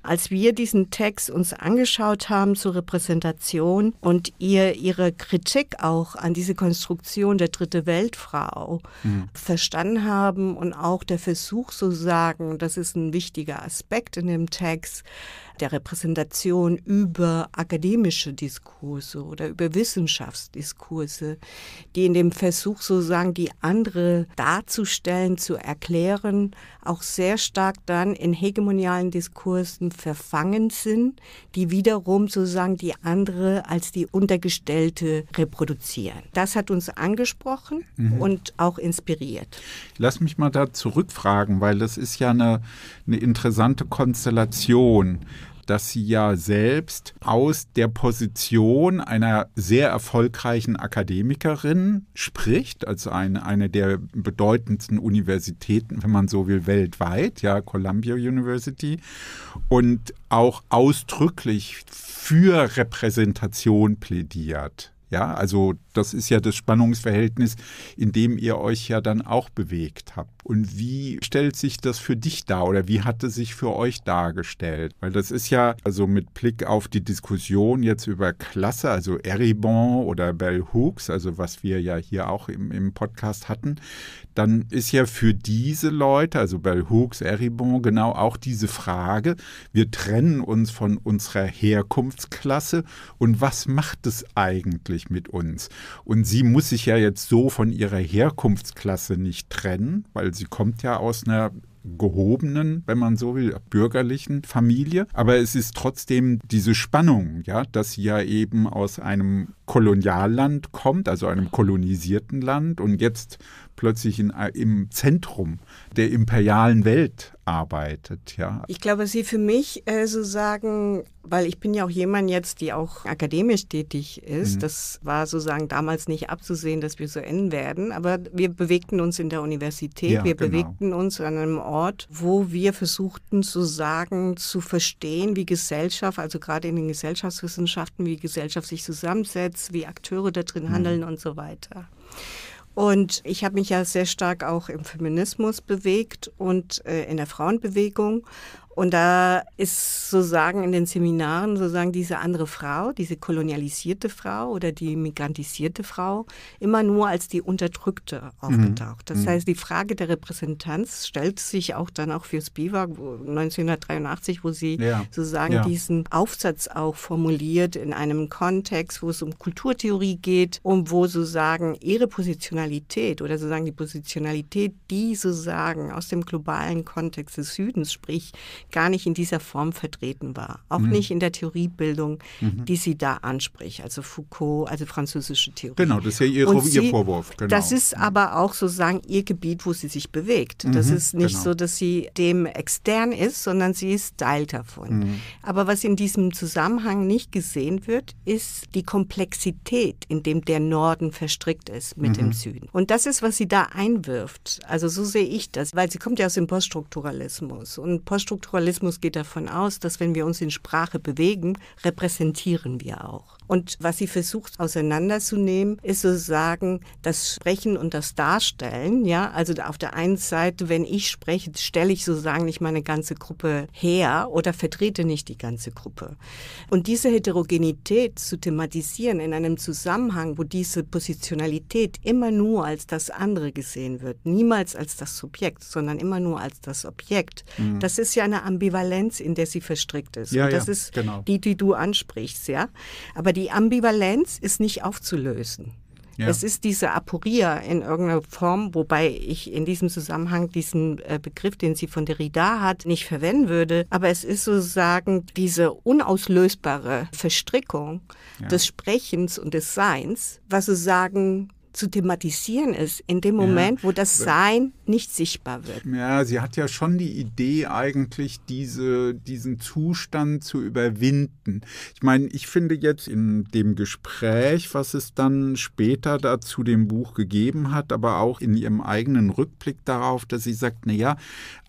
als wir diesen Text uns angeschaut haben zur Repräsentation und ihr ihre Kritik auch an diese Konstruktion der dritte Weltfrau mhm. verstanden haben und auch der Versuch sozusagen, das ist ein wichtiger Aspekt in dem Text, der Repräsentation über akademische Diskurse oder über Wissenschaftsdiskurse, die in dem Versuch sozusagen die andere darzustellen, zu erklären, auch sehr stark dann in hegemonialen Diskursen verfangen sind, die wiederum sozusagen die andere als die Untergestellte reproduzieren. Das hat uns angesprochen mhm. und auch inspiriert. Lass mich mal da zurückfragen, weil das ist ja eine, eine interessante Konstellation dass sie ja selbst aus der Position einer sehr erfolgreichen Akademikerin spricht, also eine, eine der bedeutendsten Universitäten, wenn man so will, weltweit, ja, Columbia University, und auch ausdrücklich für Repräsentation plädiert. Ja, also das ist ja das Spannungsverhältnis, in dem ihr euch ja dann auch bewegt habt. Und wie stellt sich das für dich dar oder wie hat es sich für euch dargestellt? Weil das ist ja, also mit Blick auf die Diskussion jetzt über Klasse, also Eribon oder Bell Hooks, also was wir ja hier auch im, im Podcast hatten, dann ist ja für diese Leute, also bei Hooks, Eribon, genau auch diese Frage, wir trennen uns von unserer Herkunftsklasse und was macht es eigentlich mit uns? Und sie muss sich ja jetzt so von ihrer Herkunftsklasse nicht trennen, weil sie kommt ja aus einer gehobenen, wenn man so will, bürgerlichen Familie. Aber es ist trotzdem diese Spannung, ja, dass sie ja eben aus einem Kolonialland kommt, also einem kolonisierten Land und jetzt plötzlich in, im Zentrum der imperialen Welt arbeitet, ja. Ich glaube, Sie für mich äh, so sagen, weil ich bin ja auch jemand jetzt, die auch akademisch tätig ist. Mhm. Das war sozusagen damals nicht abzusehen, dass wir so enden werden. Aber wir bewegten uns in der Universität, ja, wir genau. bewegten uns an einem Ort, wo wir versuchten zu sagen, zu verstehen, wie Gesellschaft, also gerade in den Gesellschaftswissenschaften, wie Gesellschaft sich zusammensetzt, wie Akteure da drin mhm. handeln und so weiter. Und ich habe mich ja sehr stark auch im Feminismus bewegt und äh, in der Frauenbewegung und da ist sozusagen in den Seminaren sozusagen diese andere Frau, diese kolonialisierte Frau oder die migrantisierte Frau immer nur als die Unterdrückte mhm. aufgetaucht. Mhm. Das heißt, die Frage der Repräsentanz stellt sich auch dann auch für Spivak 1983, wo sie ja. sozusagen ja. diesen Aufsatz auch formuliert in einem Kontext, wo es um Kulturtheorie geht und wo sozusagen ihre Positionalität oder sozusagen die Positionalität, die sozusagen aus dem globalen Kontext des Südens, sprich gar nicht in dieser Form vertreten war. Auch mhm. nicht in der Theoriebildung, mhm. die sie da anspricht. Also Foucault, also französische Theorie. Genau, das ist ja ihr, sie, ihr Vorwurf. Genau. Das ist mhm. aber auch sozusagen ihr Gebiet, wo sie sich bewegt. Das mhm, ist nicht genau. so, dass sie dem extern ist, sondern sie ist Teil davon. Mhm. Aber was in diesem Zusammenhang nicht gesehen wird, ist die Komplexität, in dem der Norden verstrickt ist mit dem Süden. Und das ist, was sie da einwirft. Also so sehe ich das, weil sie kommt ja aus dem Poststrukturalismus. Und Poststrukturalismus Pluralismus geht davon aus, dass wenn wir uns in Sprache bewegen, repräsentieren wir auch. Und was sie versucht auseinanderzunehmen, ist sozusagen das Sprechen und das Darstellen. Ja, also auf der einen Seite, wenn ich spreche, stelle ich sozusagen nicht meine ganze Gruppe her oder vertrete nicht die ganze Gruppe. Und diese Heterogenität zu thematisieren in einem Zusammenhang, wo diese Positionalität immer nur als das andere gesehen wird, niemals als das Subjekt, sondern immer nur als das Objekt, mhm. das ist ja eine Ambivalenz, in der sie verstrickt ist. Ja, und das ja, ist genau. die, die du ansprichst, ja. Aber die Ambivalenz ist nicht aufzulösen. Ja. Es ist diese Aporia in irgendeiner Form, wobei ich in diesem Zusammenhang diesen äh, Begriff, den sie von Derrida hat, nicht verwenden würde. Aber es ist sozusagen diese unauslösbare Verstrickung ja. des Sprechens und des Seins, was sozusagen zu thematisieren ist, in dem Moment, ja. wo das Sein nicht sichtbar wird. Ja, sie hat ja schon die Idee eigentlich, diese, diesen Zustand zu überwinden. Ich meine, ich finde jetzt in dem Gespräch, was es dann später dazu dem Buch gegeben hat, aber auch in ihrem eigenen Rückblick darauf, dass sie sagt, naja,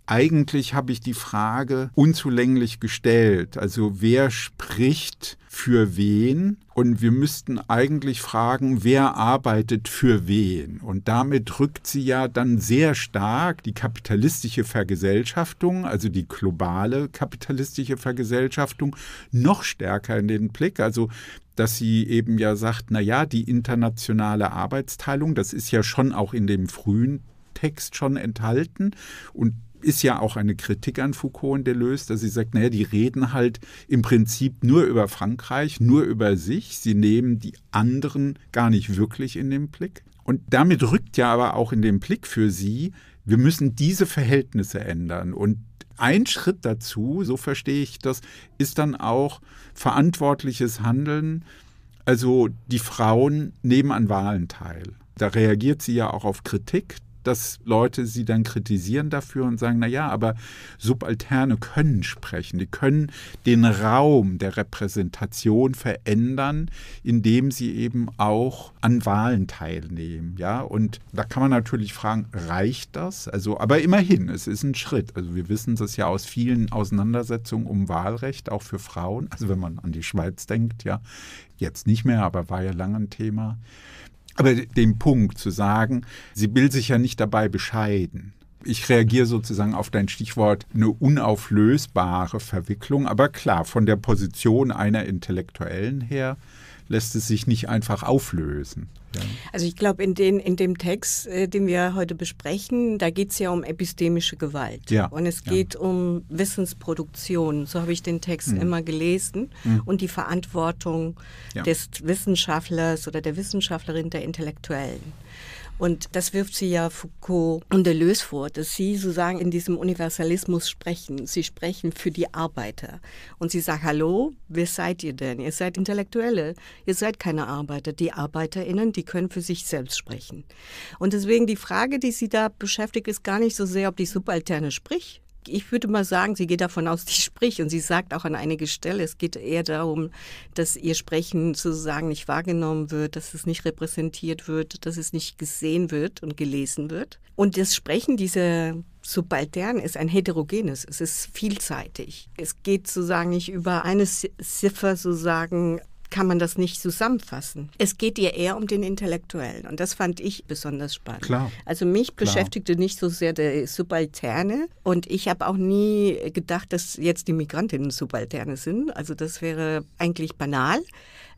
eigentlich habe ich die Frage unzulänglich gestellt. Also wer spricht für wen? Und wir müssten eigentlich fragen, wer arbeitet für wen? Und damit rückt sie ja dann sehr stark die kapitalistische Vergesellschaftung, also die globale kapitalistische Vergesellschaftung, noch stärker in den Blick. Also dass sie eben ja sagt, na ja, die internationale Arbeitsteilung, das ist ja schon auch in dem frühen Text schon enthalten und ist ja auch eine Kritik an Foucault und Deleuze, dass sie sagt, naja, die reden halt im Prinzip nur über Frankreich, nur über sich. Sie nehmen die anderen gar nicht wirklich in den Blick. Und damit rückt ja aber auch in den Blick für sie, wir müssen diese Verhältnisse ändern. Und ein Schritt dazu, so verstehe ich das, ist dann auch verantwortliches Handeln. Also die Frauen nehmen an Wahlen teil. Da reagiert sie ja auch auf Kritik, dass Leute sie dann kritisieren dafür und sagen, na ja, aber Subalterne können sprechen, die können den Raum der Repräsentation verändern, indem sie eben auch an Wahlen teilnehmen, ja? Und da kann man natürlich fragen, reicht das? Also, aber immerhin, es ist ein Schritt. Also, wir wissen das ja aus vielen Auseinandersetzungen um Wahlrecht auch für Frauen, also wenn man an die Schweiz denkt, ja, jetzt nicht mehr, aber war ja lange ein Thema. Aber den Punkt zu sagen, sie will sich ja nicht dabei bescheiden. Ich reagiere sozusagen auf dein Stichwort eine unauflösbare Verwicklung, aber klar, von der Position einer Intellektuellen her lässt es sich nicht einfach auflösen. Also ich glaube, in, in dem Text, äh, den wir heute besprechen, da geht es ja um epistemische Gewalt. Ja. Und es geht ja. um Wissensproduktion. So habe ich den Text mhm. immer gelesen. Mhm. Und die Verantwortung ja. des Wissenschaftlers oder der Wissenschaftlerin, der Intellektuellen. Und das wirft sie ja Foucault und Deleuze vor, dass sie sozusagen in diesem Universalismus sprechen. Sie sprechen für die Arbeiter. Und sie sagt, hallo, wer seid ihr denn? Ihr seid Intellektuelle, ihr seid keine Arbeiter. Die ArbeiterInnen, die können für sich selbst sprechen. Und deswegen die Frage, die sie da beschäftigt, ist gar nicht so sehr, ob die Subalterne spricht, ich würde mal sagen, sie geht davon aus, sie spricht Und sie sagt auch an einiger Stelle, es geht eher darum, dass ihr Sprechen sozusagen nicht wahrgenommen wird, dass es nicht repräsentiert wird, dass es nicht gesehen wird und gelesen wird. Und das Sprechen dieser Subaltern ist ein heterogenes, es ist vielseitig. Es geht sozusagen nicht über eine Ziffer sozusagen kann man das nicht zusammenfassen. Es geht ihr eher um den Intellektuellen und das fand ich besonders spannend. Klar. Also mich Klar. beschäftigte nicht so sehr der Subalterne und ich habe auch nie gedacht, dass jetzt die Migrantinnen Subalterne sind. Also das wäre eigentlich banal.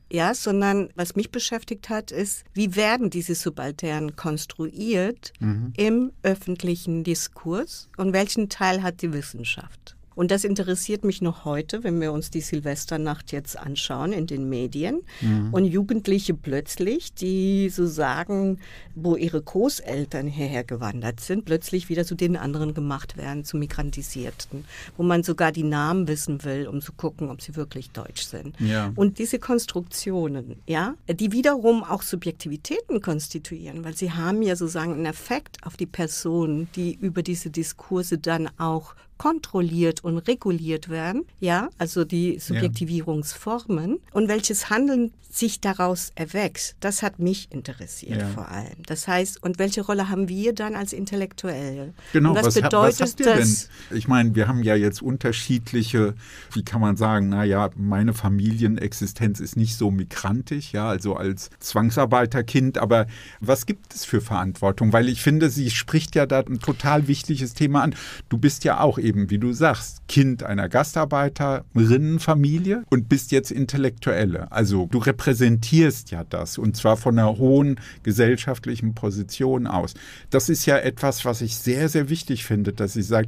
Ja, sondern was mich beschäftigt hat, ist, wie werden diese Subaltern konstruiert mhm. im öffentlichen Diskurs und welchen Teil hat die Wissenschaft? Und das interessiert mich noch heute, wenn wir uns die Silvesternacht jetzt anschauen in den Medien. Mhm. Und Jugendliche plötzlich, die so sagen, wo ihre Großeltern hierher gewandert sind, plötzlich wieder zu den anderen gemacht werden, zu Migrantisierten, wo man sogar die Namen wissen will, um zu gucken, ob sie wirklich deutsch sind. Ja. Und diese Konstruktionen, ja, die wiederum auch Subjektivitäten konstituieren, weil sie haben ja sozusagen einen Effekt auf die Personen, die über diese Diskurse dann auch kontrolliert und reguliert werden, ja, also die Subjektivierungsformen ja. und welches Handeln sich daraus erwächst, das hat mich interessiert ja. vor allem. Das heißt, und welche Rolle haben wir dann als Intellektuelle? Genau, und was, was bedeutet was das? Denn? Ich meine, wir haben ja jetzt unterschiedliche, wie kann man sagen, naja, meine Familienexistenz ist nicht so migrantisch, ja, also als Zwangsarbeiterkind, aber was gibt es für Verantwortung? Weil ich finde, sie spricht ja da ein total wichtiges Thema an. Du bist ja auch eben, wie du sagst, Kind einer Gastarbeiterinnenfamilie und bist jetzt Intellektuelle. Also du repräsentierst ja das und zwar von einer hohen gesellschaftlichen Position aus. Das ist ja etwas, was ich sehr, sehr wichtig finde, dass ich sage,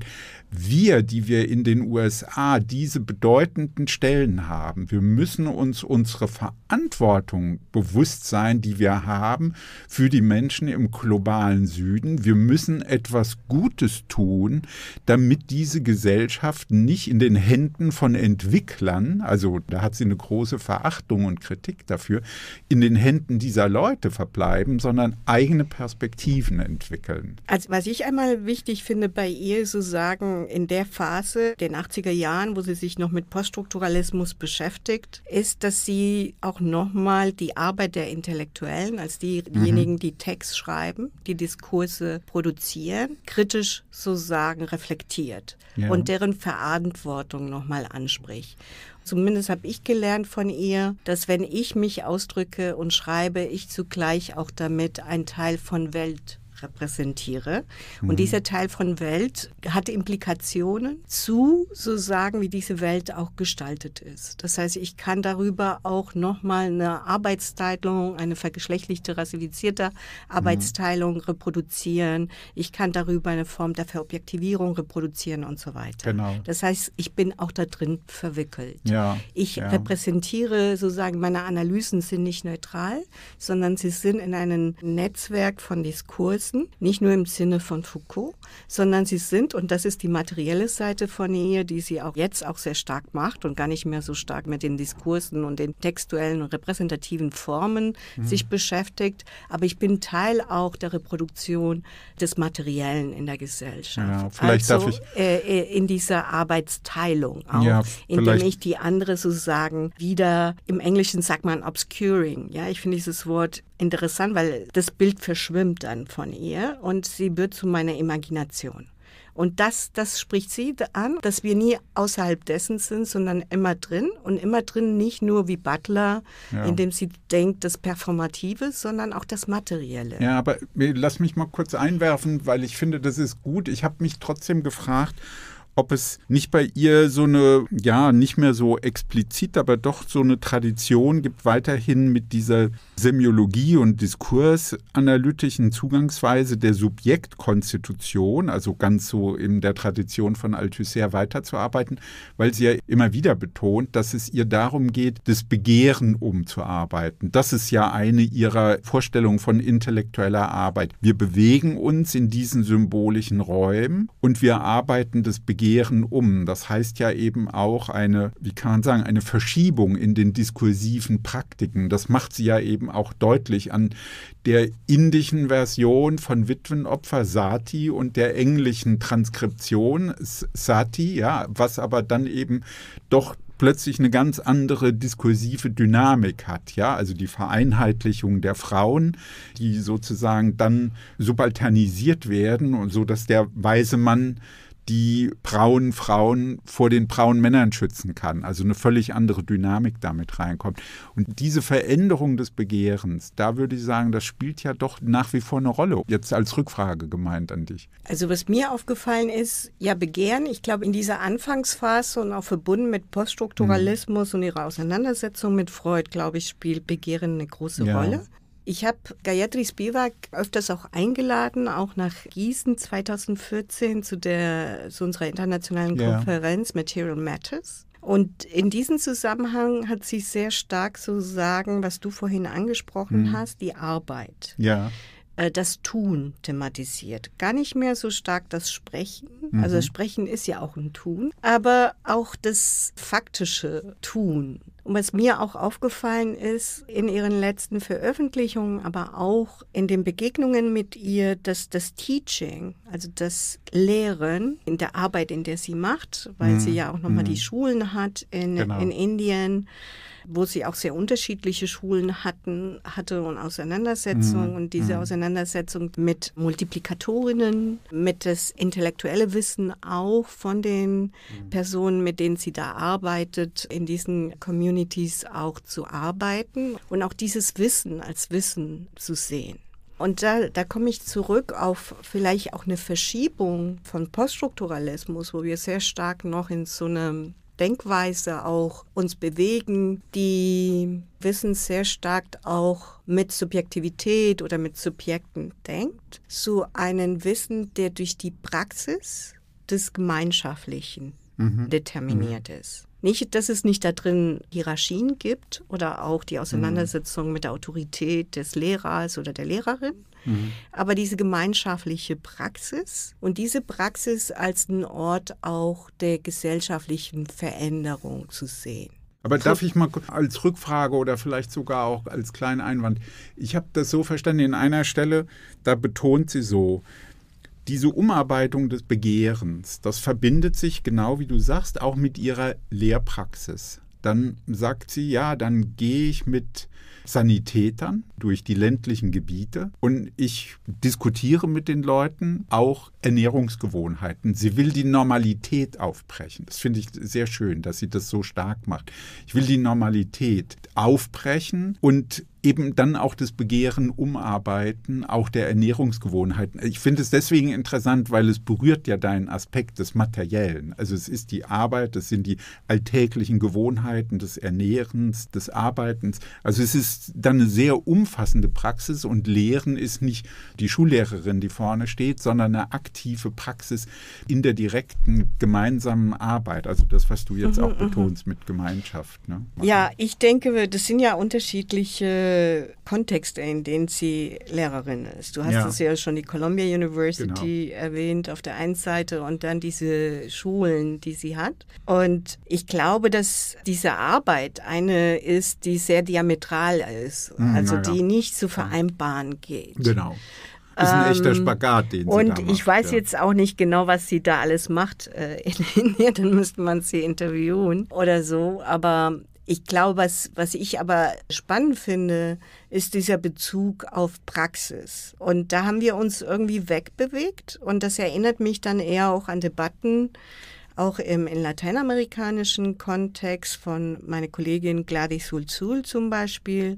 wir, die wir in den USA diese bedeutenden Stellen haben, wir müssen uns unsere Verantwortung bewusst sein, die wir haben für die Menschen im globalen Süden. Wir müssen etwas Gutes tun, damit diese diese Gesellschaft nicht in den Händen von Entwicklern, also da hat sie eine große Verachtung und Kritik dafür, in den Händen dieser Leute verbleiben, sondern eigene Perspektiven entwickeln. Also was ich einmal wichtig finde bei ihr, so sagen, in der Phase der 80er Jahren, wo sie sich noch mit Poststrukturalismus beschäftigt, ist, dass sie auch nochmal die Arbeit der Intellektuellen, als diejenigen, mhm. die Text schreiben, die Diskurse produzieren, kritisch sozusagen reflektiert ja. und deren Verantwortung nochmal anspricht. Zumindest habe ich gelernt von ihr, dass wenn ich mich ausdrücke und schreibe, ich zugleich auch damit ein Teil von Welt repräsentiere. Mhm. Und dieser Teil von Welt hat Implikationen zu, so sagen, wie diese Welt auch gestaltet ist. Das heißt, ich kann darüber auch nochmal eine Arbeitsteilung, eine vergeschlechtlichte, rassifizierte mhm. Arbeitsteilung mhm. reproduzieren. Ich kann darüber eine Form der Verobjektivierung reproduzieren und so weiter. Genau. Das heißt, ich bin auch da drin verwickelt. Ja, ich ja. repräsentiere sozusagen, meine Analysen sind nicht neutral, sondern sie sind in einem Netzwerk von Diskursen, Grenzen, nicht nur im Sinne von Foucault, sondern sie sind, und das ist die materielle Seite von ihr, die sie auch jetzt auch sehr stark macht und gar nicht mehr so stark mit den Diskursen und den textuellen und repräsentativen Formen mhm. sich beschäftigt. Aber ich bin Teil auch der Reproduktion des Materiellen in der Gesellschaft. Ja, also, äh, äh, in dieser Arbeitsteilung auch, ja, indem ich die andere sozusagen wieder, im Englischen sagt man obscuring. Ja, ich finde dieses Wort interessant, weil das Bild verschwimmt dann von ihr und sie wird zu meiner Imagination. Und das, das spricht sie an, dass wir nie außerhalb dessen sind, sondern immer drin. Und immer drin nicht nur wie Butler, ja. indem sie denkt, das Performative, sondern auch das Materielle. Ja, aber lass mich mal kurz einwerfen, weil ich finde, das ist gut. Ich habe mich trotzdem gefragt, ob es nicht bei ihr so eine, ja, nicht mehr so explizit, aber doch so eine Tradition gibt, weiterhin mit dieser Semiologie und diskursanalytischen Zugangsweise der Subjektkonstitution, also ganz so in der Tradition von Althusser weiterzuarbeiten, weil sie ja immer wieder betont, dass es ihr darum geht, das Begehren umzuarbeiten. Das ist ja eine ihrer Vorstellungen von intellektueller Arbeit. Wir bewegen uns in diesen symbolischen Räumen und wir arbeiten das Begehren Lehren um. Das heißt ja eben auch eine, wie kann man sagen, eine Verschiebung in den diskursiven Praktiken. Das macht sie ja eben auch deutlich an der indischen Version von Witwenopfer Sati und der englischen Transkription Sati, ja, was aber dann eben doch plötzlich eine ganz andere diskursive Dynamik hat, ja, also die Vereinheitlichung der Frauen, die sozusagen dann subalternisiert werden und so dass der weise Mann die braunen Frauen vor den braunen Männern schützen kann. Also eine völlig andere Dynamik damit reinkommt. Und diese Veränderung des Begehrens, da würde ich sagen, das spielt ja doch nach wie vor eine Rolle. Jetzt als Rückfrage gemeint an dich. Also was mir aufgefallen ist, ja Begehren, ich glaube in dieser Anfangsphase und auch verbunden mit Poststrukturalismus hm. und ihrer Auseinandersetzung mit Freud, glaube ich, spielt Begehren eine große ja. Rolle. Ich habe Gayatri Spivak öfters auch eingeladen, auch nach Gießen 2014 zu, der, zu unserer internationalen Konferenz yeah. Material Matters. Und in diesem Zusammenhang hat sich sehr stark so sagen, was du vorhin angesprochen hm. hast, die Arbeit. Ja äh, das Tun thematisiert. Gar nicht mehr so stark das Sprechen. Mhm. Also das Sprechen ist ja auch ein Tun, aber auch das faktische Tun. Und was mir auch aufgefallen ist in ihren letzten Veröffentlichungen, aber auch in den Begegnungen mit ihr, dass das Teaching, also das Lehren in der Arbeit, in der sie macht, weil mhm. sie ja auch nochmal mhm. die Schulen hat in, genau. in Indien, wo sie auch sehr unterschiedliche Schulen hatten, hatte und Auseinandersetzungen. Mhm. Und diese mhm. Auseinandersetzung mit Multiplikatorinnen, mit das intellektuelle Wissen auch von den mhm. Personen, mit denen sie da arbeitet, in diesen Communities auch zu arbeiten und auch dieses Wissen als Wissen zu sehen. Und da, da komme ich zurück auf vielleicht auch eine Verschiebung von Poststrukturalismus, wo wir sehr stark noch in so einem Denkweise auch uns bewegen, die Wissen sehr stark auch mit Subjektivität oder mit Subjekten denkt, zu einem Wissen, der durch die Praxis des Gemeinschaftlichen mhm. determiniert mhm. ist. Nicht, dass es nicht da drin Hierarchien gibt oder auch die Auseinandersetzung mhm. mit der Autorität des Lehrers oder der Lehrerin, Mhm. Aber diese gemeinschaftliche Praxis und diese Praxis als einen Ort auch der gesellschaftlichen Veränderung zu sehen. Aber darf ich mal als Rückfrage oder vielleicht sogar auch als kleinen Einwand? Ich habe das so verstanden, in einer Stelle, da betont sie so, diese Umarbeitung des Begehrens, das verbindet sich genau wie du sagst, auch mit ihrer Lehrpraxis. Dann sagt sie, ja, dann gehe ich mit Sanitätern durch die ländlichen Gebiete und ich diskutiere mit den Leuten auch Ernährungsgewohnheiten. Sie will die Normalität aufbrechen. Das finde ich sehr schön, dass sie das so stark macht. Ich will die Normalität aufbrechen und eben dann auch das Begehren umarbeiten, auch der Ernährungsgewohnheiten. Ich finde es deswegen interessant, weil es berührt ja deinen Aspekt des Materiellen. Also es ist die Arbeit, es sind die alltäglichen Gewohnheiten des Ernährens, des Arbeitens. Also es ist dann eine sehr umfassende Praxis und Lehren ist nicht die Schullehrerin, die vorne steht, sondern eine aktive Praxis in der direkten gemeinsamen Arbeit. Also das, was du jetzt mhm, auch mhm. betonst mit Gemeinschaft. Ne? Ja, ich denke, das sind ja unterschiedliche andere Kontexte, in denen sie Lehrerin ist. Du hast ja. es ja schon die Columbia University genau. erwähnt auf der einen Seite und dann diese Schulen, die sie hat. Und ich glaube, dass diese Arbeit eine ist, die sehr diametral ist, mhm, also ja, die nicht zu vereinbaren geht. Genau. Das Ist ein echter ähm, Spagat, den sie Und macht, ich weiß ja. jetzt auch nicht genau, was sie da alles macht äh, Dann müsste man sie interviewen oder so. Aber ich glaube, was, was ich aber spannend finde, ist dieser Bezug auf Praxis. Und da haben wir uns irgendwie wegbewegt. Und das erinnert mich dann eher auch an Debatten, auch im, im lateinamerikanischen Kontext von meine Kollegin Gladys Sulzul zum Beispiel,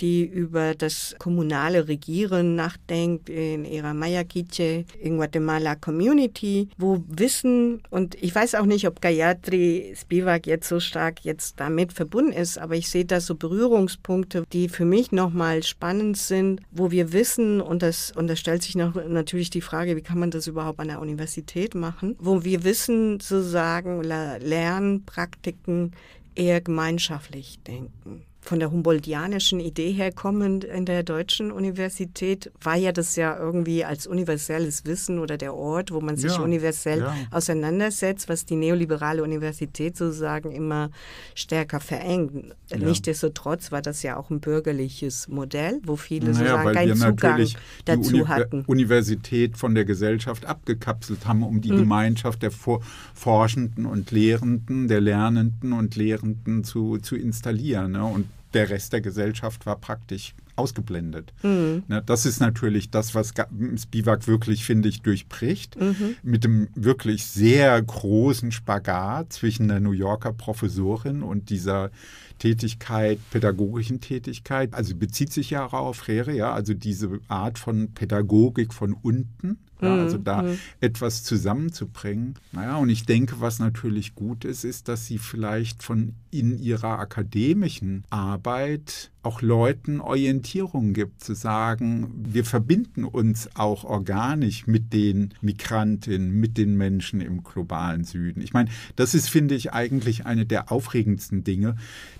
die über das kommunale Regieren nachdenkt in ihrer Mayakiche in Guatemala Community, wo Wissen und ich weiß auch nicht, ob Gayatri Spivak jetzt so stark jetzt damit verbunden ist, aber ich sehe da so Berührungspunkte, die für mich nochmal spannend sind, wo wir wissen und das und da stellt sich noch natürlich die Frage, wie kann man das überhaupt an der Universität machen, wo wir Wissen sozusagen oder Lernpraktiken eher gemeinschaftlich denken von der humboldtianischen Idee herkommend in der deutschen Universität war ja das ja irgendwie als universelles Wissen oder der Ort, wo man sich ja, universell ja. auseinandersetzt, was die neoliberale Universität sozusagen immer stärker verengt. Ja. Nichtsdestotrotz war das ja auch ein bürgerliches Modell, wo viele naja, sozusagen keinen Zugang dazu Uni hatten. Universität von der Gesellschaft abgekapselt haben, um die mhm. Gemeinschaft der For Forschenden und Lehrenden, der Lernenden und Lehrenden zu, zu installieren. Ne? Und der Rest der Gesellschaft war praktisch ausgeblendet. Mhm. Na, ne, das ist natürlich das, was Spivak wirklich, finde ich, durchbricht, mhm. mit dem wirklich sehr großen Spagat zwischen der New Yorker Professorin und dieser Tätigkeit, pädagogischen Tätigkeit. Also bezieht sich ja auch auf Rehre, ja, also diese Art von Pädagogik von unten. Ja, mhm, also da mhm. etwas zusammenzubringen. Naja, und ich denke, was natürlich gut ist, ist, dass sie vielleicht von in ihrer akademischen Arbeit auch Leuten Orientierung gibt, zu sagen, wir verbinden uns auch organisch mit den Migrantinnen, mit den Menschen im globalen Süden. Ich meine, das ist, finde ich, eigentlich eine der aufregendsten Dinge,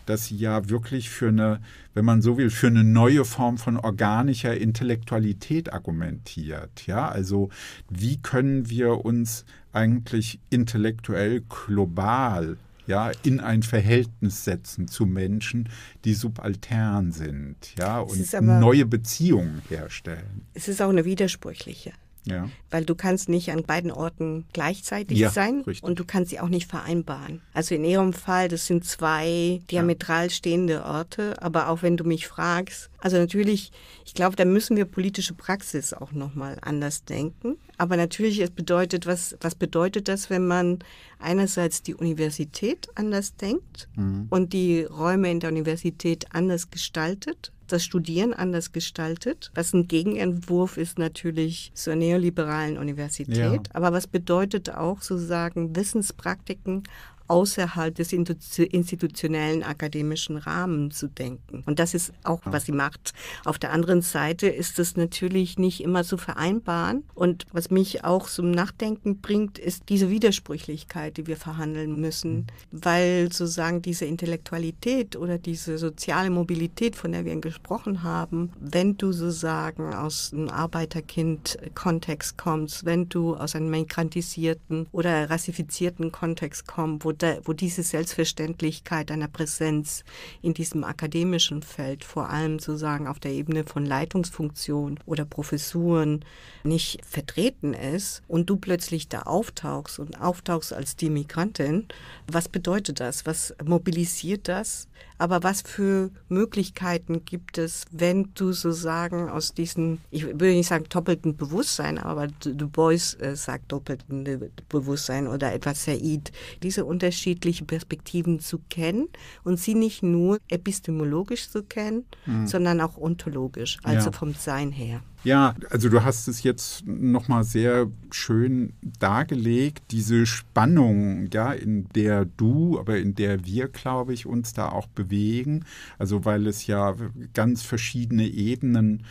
dass sie ja wirklich für eine, wenn man so will, für eine neue Form von organischer Intellektualität argumentiert. Ja, also wie können wir uns eigentlich intellektuell global ja, in ein Verhältnis setzen zu Menschen, die subaltern sind ja, und aber, neue Beziehungen herstellen. Es ist auch eine widersprüchliche ja. Weil du kannst nicht an beiden Orten gleichzeitig ja, sein richtig. und du kannst sie auch nicht vereinbaren. Also in ihrem Fall, das sind zwei diametral stehende Orte, aber auch wenn du mich fragst, also natürlich, ich glaube, da müssen wir politische Praxis auch nochmal anders denken. Aber natürlich, es bedeutet, was, was bedeutet das, wenn man einerseits die Universität anders denkt mhm. und die Räume in der Universität anders gestaltet? das Studieren anders gestaltet, was ein Gegenentwurf ist natürlich zur neoliberalen Universität. Ja. Aber was bedeutet auch sozusagen Wissenspraktiken außerhalb des institutionellen akademischen Rahmens zu denken. Und das ist auch, was sie macht. Auf der anderen Seite ist es natürlich nicht immer zu vereinbaren. Und was mich auch zum Nachdenken bringt, ist diese Widersprüchlichkeit, die wir verhandeln müssen, mhm. weil sozusagen diese Intellektualität oder diese soziale Mobilität, von der wir gesprochen haben, wenn du sozusagen aus einem Arbeiterkind-Kontext kommst, wenn du aus einem migrantisierten oder rassifizierten Kontext kommst, wo da, wo diese Selbstverständlichkeit einer Präsenz in diesem akademischen Feld, vor allem sozusagen auf der Ebene von Leitungsfunktionen oder Professuren, nicht vertreten ist und du plötzlich da auftauchst und auftauchst als die Migrantin, was bedeutet das? Was mobilisiert das? Aber was für Möglichkeiten gibt es, wenn du sozusagen aus diesem, ich würde nicht sagen doppelten Bewusstsein, aber Du Bois äh, sagt doppelten Bewusstsein oder etwas Said, diese unterschiedlichen Perspektiven zu kennen und sie nicht nur epistemologisch zu kennen, mhm. sondern auch ontologisch, also ja. vom Sein her. Ja, also du hast es jetzt nochmal sehr schön dargelegt, diese Spannung, ja, in der du, aber in der wir, glaube ich, uns da auch bewegen. Also weil es ja ganz verschiedene Ebenen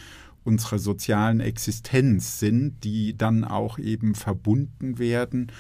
unserer sozialen Existenz sind, die dann auch eben verbunden werden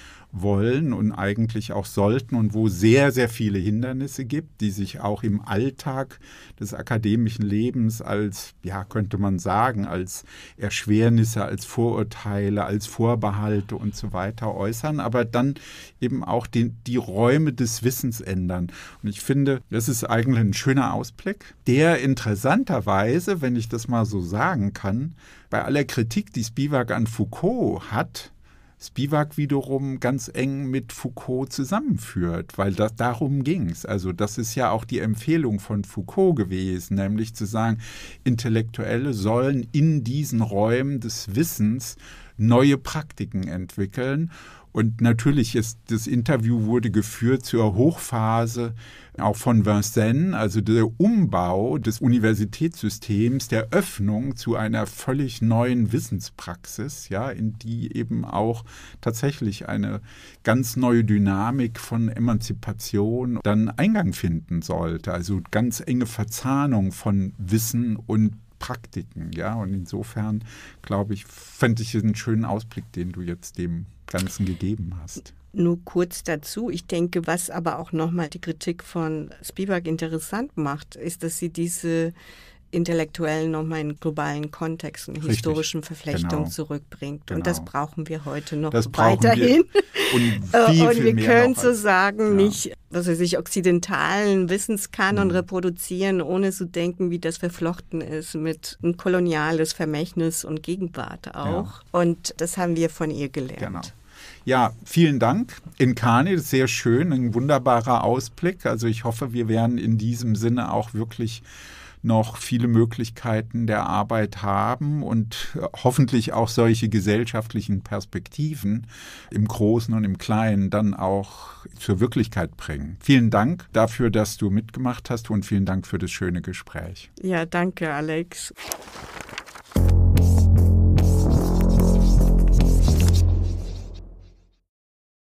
wollen und eigentlich auch sollten und wo sehr, sehr viele Hindernisse gibt, die sich auch im Alltag des akademischen Lebens als, ja, könnte man sagen, als Erschwernisse, als Vorurteile, als Vorbehalte und so weiter äußern, aber dann eben auch die, die Räume des Wissens ändern. Und ich finde, das ist eigentlich ein schöner Ausblick, der interessanterweise, wenn ich das mal so sagen kann, bei aller Kritik, die Spivak an Foucault hat, Spivak wiederum ganz eng mit Foucault zusammenführt, weil das, darum ging es. Also das ist ja auch die Empfehlung von Foucault gewesen, nämlich zu sagen, Intellektuelle sollen in diesen Räumen des Wissens neue Praktiken entwickeln und natürlich ist das Interview wurde geführt zur Hochphase auch von Vincennes, also der Umbau des Universitätssystems, der Öffnung zu einer völlig neuen Wissenspraxis, ja, in die eben auch tatsächlich eine ganz neue Dynamik von Emanzipation dann Eingang finden sollte. Also ganz enge Verzahnung von Wissen und Praktiken, ja. Und insofern, glaube ich, fände ich einen schönen Ausblick, den du jetzt dem Ganzen gegeben hast. Nur kurz dazu. Ich denke, was aber auch nochmal die Kritik von Spivak interessant macht, ist, dass sie diese Intellektuellen nochmal in globalen Kontext, in Richtig, historischen Verflechtung genau, zurückbringt. Genau. Und das brauchen wir heute noch weiterhin. Wir. Und, viel, und wir können sozusagen ja. nicht, dass er sich okzidentalen Wissenskanon mhm. reproduzieren, ohne zu denken, wie das verflochten ist mit ein koloniales Vermächtnis und Gegenwart auch. Ja. Und das haben wir von ihr gelernt. Genau. Ja, vielen Dank. In Kane, sehr schön, ein wunderbarer Ausblick. Also ich hoffe, wir werden in diesem Sinne auch wirklich noch viele Möglichkeiten der Arbeit haben und äh, hoffentlich auch solche gesellschaftlichen Perspektiven im Großen und im Kleinen dann auch zur Wirklichkeit bringen. Vielen Dank dafür, dass du mitgemacht hast und vielen Dank für das schöne Gespräch. Ja, danke, Alex.